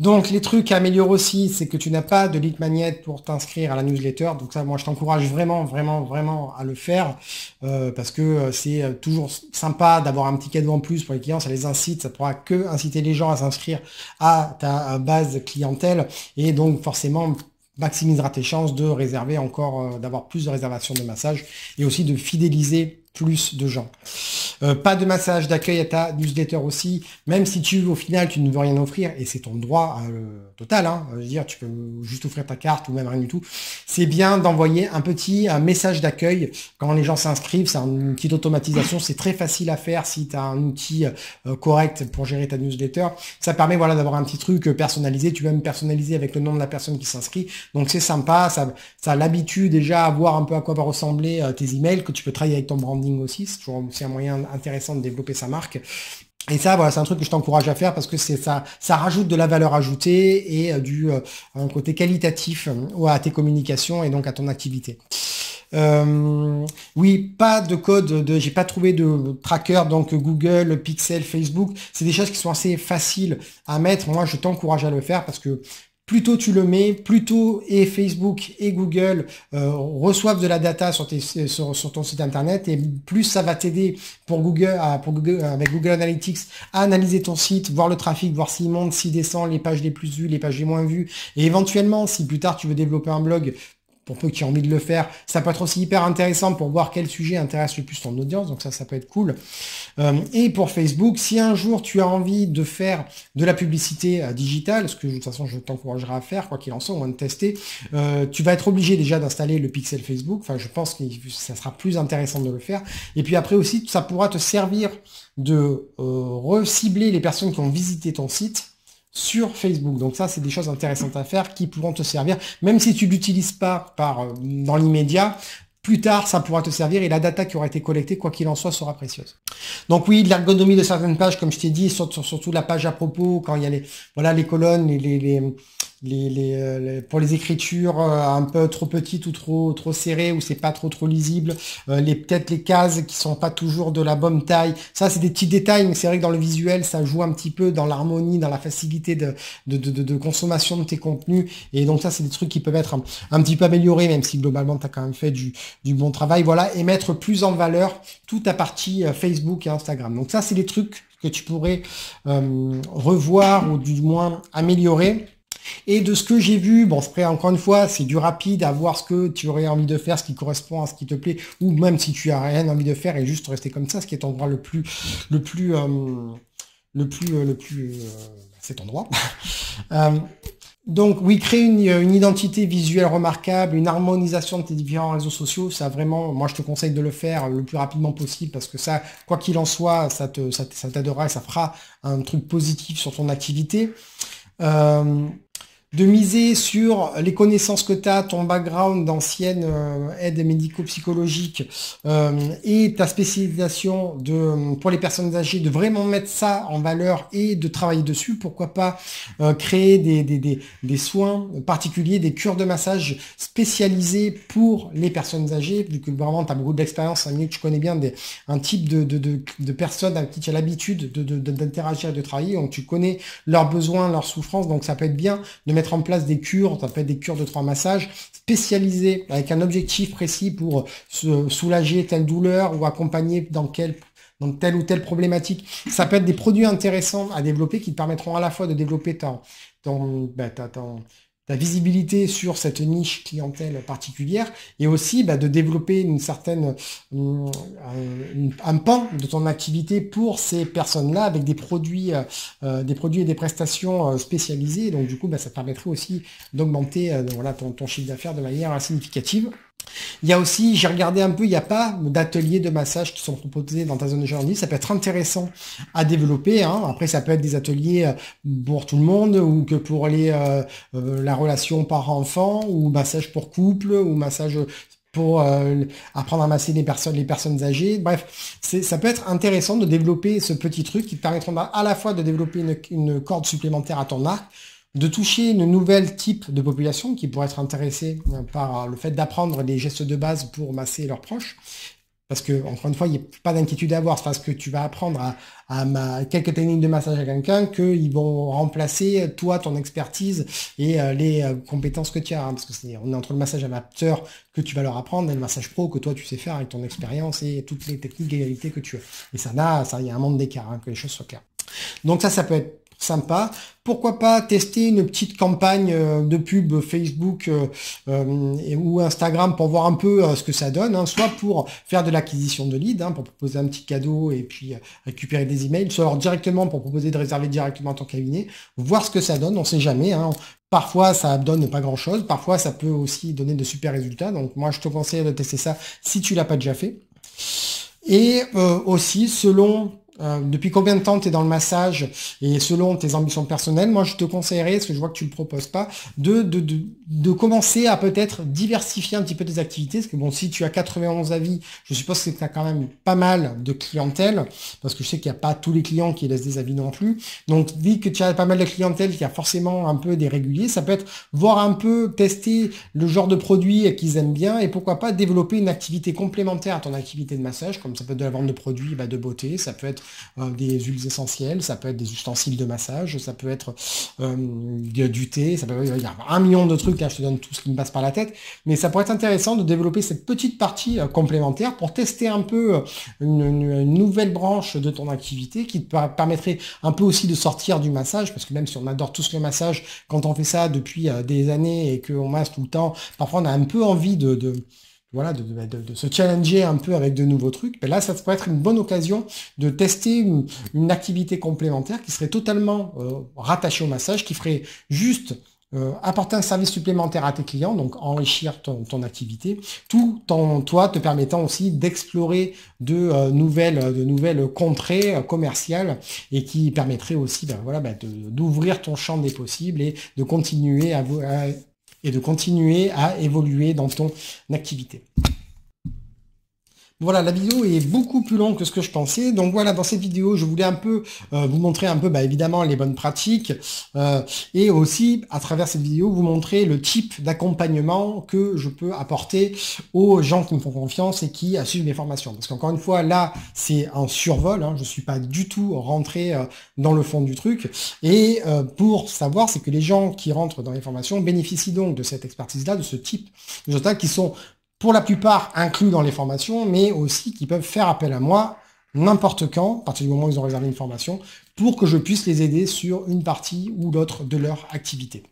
Donc les trucs à améliorer aussi, c'est que tu n'as pas de lead magnet pour t'inscrire à la newsletter. Donc ça, moi, je t'encourage vraiment, vraiment, vraiment à le faire euh, parce que euh, c'est euh, toujours sympa d'avoir un petit cadeau en plus pour les clients. Ça les incite, ça pourra que inciter les gens à s'inscrire à ta base clientèle et donc forcément maximisera tes chances de réserver encore, d'avoir plus de réservations de massages et aussi de fidéliser plus de gens. Euh, pas de massage d'accueil à ta newsletter aussi, même si tu au final tu ne veux rien offrir, et c'est ton droit hein, total, hein, je veux dire, tu peux juste offrir ta carte ou même rien du tout, c'est bien d'envoyer un petit message d'accueil quand les gens s'inscrivent, c'est une petite automatisation, c'est très facile à faire si tu as un outil euh, correct pour gérer ta newsletter. Ça permet voilà d'avoir un petit truc euh, personnalisé, tu peux même personnaliser avec le nom de la personne qui s'inscrit, donc c'est sympa, ça, ça l'habitude déjà à voir un peu à quoi va ressembler tes emails, que tu peux travailler avec ton brand aussi, c'est toujours aussi un moyen intéressant de développer sa marque. Et ça, voilà, c'est un truc que je t'encourage à faire parce que c'est ça, ça rajoute de la valeur ajoutée et euh, du euh, un côté qualitatif euh, à tes communications et donc à ton activité. oui, pas de code, de, j'ai pas trouvé de tracker, donc Google, Pixel, Facebook, c'est des choses qui sont assez faciles à mettre. Moi, je t'encourage à le faire parce que plus tôt tu le mets, plus tôt et Facebook et Google euh, reçoivent de la data sur, sur, ton site internet et plus ça va t'aider pour Google, pour Google avec Google Analytics à analyser ton site, voir le trafic, voir s'il monte, s'il descend, les pages les plus vues, les pages les moins vues et éventuellement si plus tard tu veux développer un blog pour peu qui ont envie de le faire. Ça peut être aussi hyper intéressant pour voir quel sujet intéresse le plus ton audience, donc ça, ça peut être cool. Euh, et pour Facebook, si un jour tu as envie de faire de la publicité à euh, digitale, ce que de toute façon je t'encouragerai à faire, quoi qu'il en soit, on va tester, euh, tu vas être obligé déjà d'installer le pixel Facebook. Enfin, je pense que ça sera plus intéressant de le faire. Et puis après aussi, ça pourra te servir de recibler les personnes qui ont visité ton site sur Facebook. Donc ça, c'est des choses intéressantes à faire qui pourront te servir, même si tu l'utilises pas par, euh, dans l'immédiat. Plus tard, ça pourra te servir et la data qui aura été collectée, quoi qu'il en soit, sera précieuse. Donc oui, l'ergonomie de certaines pages, comme je t'ai dit, surtout, surtout la page à propos, quand il y a les, voilà, les colonnes, les, les, les, euh, les, pour les écritures euh, un peu trop petites ou trop trop serrées ou c'est pas trop trop lisible euh, les peut-être les cases qui sont pas toujours de la bonne taille ça c'est des petits détails mais c'est vrai que dans le visuel ça joue un petit peu dans l'harmonie dans la facilité de de, de, consommation de tes contenus et donc ça c'est des trucs qui peuvent être un, petit peu améliorés même si globalement tu as quand même fait du, du bon travail voilà et mettre plus en valeur toute ta partie Facebook et Instagram donc ça c'est des trucs que tu pourrais revoir ou du moins améliorer et de ce que j'ai vu, bon, après, encore une fois, c'est du rapide à voir ce que tu aurais envie de faire, ce qui correspond à ce qui te plaît, ou même si tu n'as rien envie de faire et juste rester comme ça, ce qui est ton droit le plus, le plus, euh, le plus, euh, le plus, euh, c'est ton droit. donc oui, créer une, identité visuelle remarquable, une harmonisation de tes différents réseaux sociaux, ça vraiment, moi je te conseille de le faire le plus rapidement possible parce que ça, quoi qu'il en soit, ça te, ça t'aidera et ça fera un truc positif sur ton activité de miser sur les connaissances que tu as, ton background d'ancienne euh, aide médico-psychologique euh, et ta spécialisation de, pour les personnes âgées, de vraiment mettre ça en valeur et de travailler dessus. Pourquoi pas euh, créer des, des, soins particuliers, des cures de massage spécialisées pour les personnes âgées, vu que vraiment tu as beaucoup d'expérience, un milieu que tu connais bien, des, un type de, de, de, personnes avec qui tu as l'habitude d'interagir et de travailler, donc tu connais leurs besoins, leurs souffrances, donc ça peut être bien de mettre mettre en place des cures, ça peut des cures de trois massages spécialisées avec un objectif précis pour euh, soulager telle douleur ou accompagner dans quel dans telle ou telle problématique. Ça peut être des produits intéressants à développer qui te permettront à la fois de développer ton, ton, ben, ton, la visibilité sur cette niche clientèle particulière et aussi bah, de développer une certaine euh, un pan de ton activité pour ces personnes-là avec des produits, euh, euh, des produits et des prestations spécialisées. Donc du coup, bah, ça permettrait aussi d'augmenter voilà, ton chiffre d'affaires de manière significative. Il y a aussi, j'ai regardé un peu, il n'y a pas d'ateliers de massage qui sont proposés dans ta zone de Ça peut être intéressant à développer. Hein. Après, ça peut être des ateliers euh, pour tout le monde ou que pour les, euh, euh, la relation parent-enfant ou massage pour couple ou massage pour apprendre à masser les personnes, les personnes âgées. Bref, ça peut être intéressant de développer ce petit truc qui te permettra à la fois de développer une corde supplémentaire à ton arc, de toucher une nouvelle type de population qui pourrait être intéressée euh, par le fait d'apprendre les gestes de base pour masser leurs proches. Parce que, encore une fois, il n'y a pas d'inquiétude à avoir parce que tu vas apprendre à, quelques techniques de massage à quelqu'un qu'ils vont remplacer euh, toi, ton expertise et euh, les compétences que tu as. Hein. parce que dire on est entre le massage amateur que tu vas leur apprendre et le massage pro que toi tu sais faire avec ton expérience et toutes les techniques d'égalité que tu as. Et ça, là, ça, il y a un monde d'écart, hein, que les choses soient claires. Donc ça, ça peut être sympa. Pourquoi pas tester une petite campagne euh, de pub Facebook euh, euh, ou Instagram pour voir un peu ce que ça donne, hein, soit pour faire de l'acquisition de leads, hein, pour proposer un petit cadeau et puis récupérer des emails, soit directement pour proposer de réserver directement ton cabinet, voir ce que ça donne, on sait jamais. Hein. Parfois, ça donne pas grand-chose. Parfois, ça peut aussi donner de super résultats. Donc, moi, je te conseille de tester ça si tu l'as pas déjà fait. Et aussi, selon euh, depuis combien de temps tu es dans le massage et selon tes ambitions personnelles, moi je te conseillerais, parce que je vois que tu ne le proposes pas, de, de, commencer à peut-être diversifier un petit peu tes activités. Parce que bon, si tu as 91 avis, je suppose que tu as quand même pas mal de clientèle, parce que je sais qu'il n'y a pas tous les clients qui laissent des avis non plus. Donc vu que tu as pas mal de clientèle, qui a forcément un peu des réguliers, ça peut être voir un peu, tester le genre de produit qu'ils aiment bien et pourquoi pas développer une activité complémentaire à ton activité de massage, comme ça peut être de la vente de produits bah, de beauté, ça peut être euh, des huiles essentielles, ça peut être des ustensiles de massage, ça peut être euh, du thé, ça peut être, euh, il y a un million de trucs, hein, je te donne tout ce qui me passe par la tête, mais ça pourrait être intéressant de développer cette petite partie complémentaire pour tester un peu une, nouvelle branche de ton activité qui te permettrait un peu aussi de sortir du massage, parce que même si on adore tous le massage, quand on fait ça depuis des années et qu'on masse tout le temps, parfois on a un peu envie de voilà, bah, de, se challenger un peu avec de nouveaux trucs, là, ça pourrait être une bonne occasion de tester une, activité complémentaire qui serait totalement euh, rattachée au massage, qui ferait juste euh, apporter un service supplémentaire à tes clients, donc enrichir ton, activité, tout en toi te permettant aussi d'explorer de euh, nouvelles, de nouvelles contrées commerciales et qui permettrait aussi bah, voilà, bah, d'ouvrir ton champ des possibles et de continuer à, à et de continuer à évoluer dans ton activité. Voilà, la vidéo est beaucoup plus longue que ce que je pensais. Donc voilà, dans cette vidéo, je voulais un peu euh, vous montrer un peu, bah, évidemment, les bonnes pratiques euh, et aussi, à travers cette vidéo, vous montrer le type d'accompagnement que je peux apporter aux gens qui me font confiance et qui suivent mes formations. Parce qu'encore une fois, là, c'est un survol. Hein. je ne suis pas du tout rentré euh, dans le fond du truc. Et pour savoir, c'est que les gens qui rentrent dans les formations bénéficient donc de cette expertise-là, de ce type de résultats qui sont pour la plupart inclus dans les formations, mais aussi qui peuvent faire appel à moi n'importe quand, à partir du moment où ils ont réservé une formation, pour que je puisse les aider sur une partie ou l'autre de leur activité.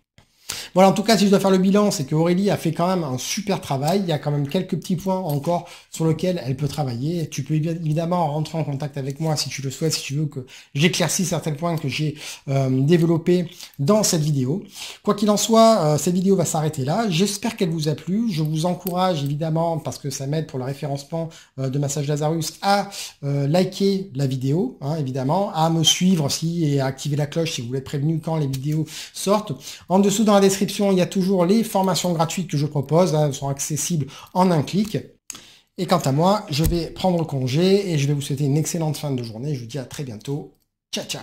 Voilà, en tout cas, si je dois faire le bilan, c'est que Aurélie a fait quand même un super travail. Il y a quand même quelques petits points encore sur lesquels elle peut travailler. Tu peux évidemment rentrer en contact avec moi si tu le souhaites, si tu veux que j'éclaircisse certains points que j'ai euh, développés dans cette vidéo. Quoi qu'il en soit, euh, cette vidéo va s'arrêter là. J'espère qu'elle vous a plu. Je vous encourage évidemment, parce que ça m'aide pour le référencement euh, de Massage Lazarus, à liker la vidéo, hein, évidemment, à me suivre aussi et à activer la cloche si vous voulez être prévenu quand les vidéos sortent. En dessous dans description, il y a toujours les formations gratuites que je propose, hein, elles sont accessibles en un clic. Et quant à moi, je vais prendre congé et je vais vous souhaiter une excellente fin de journée. Je vous dis à très bientôt. Ciao, ciao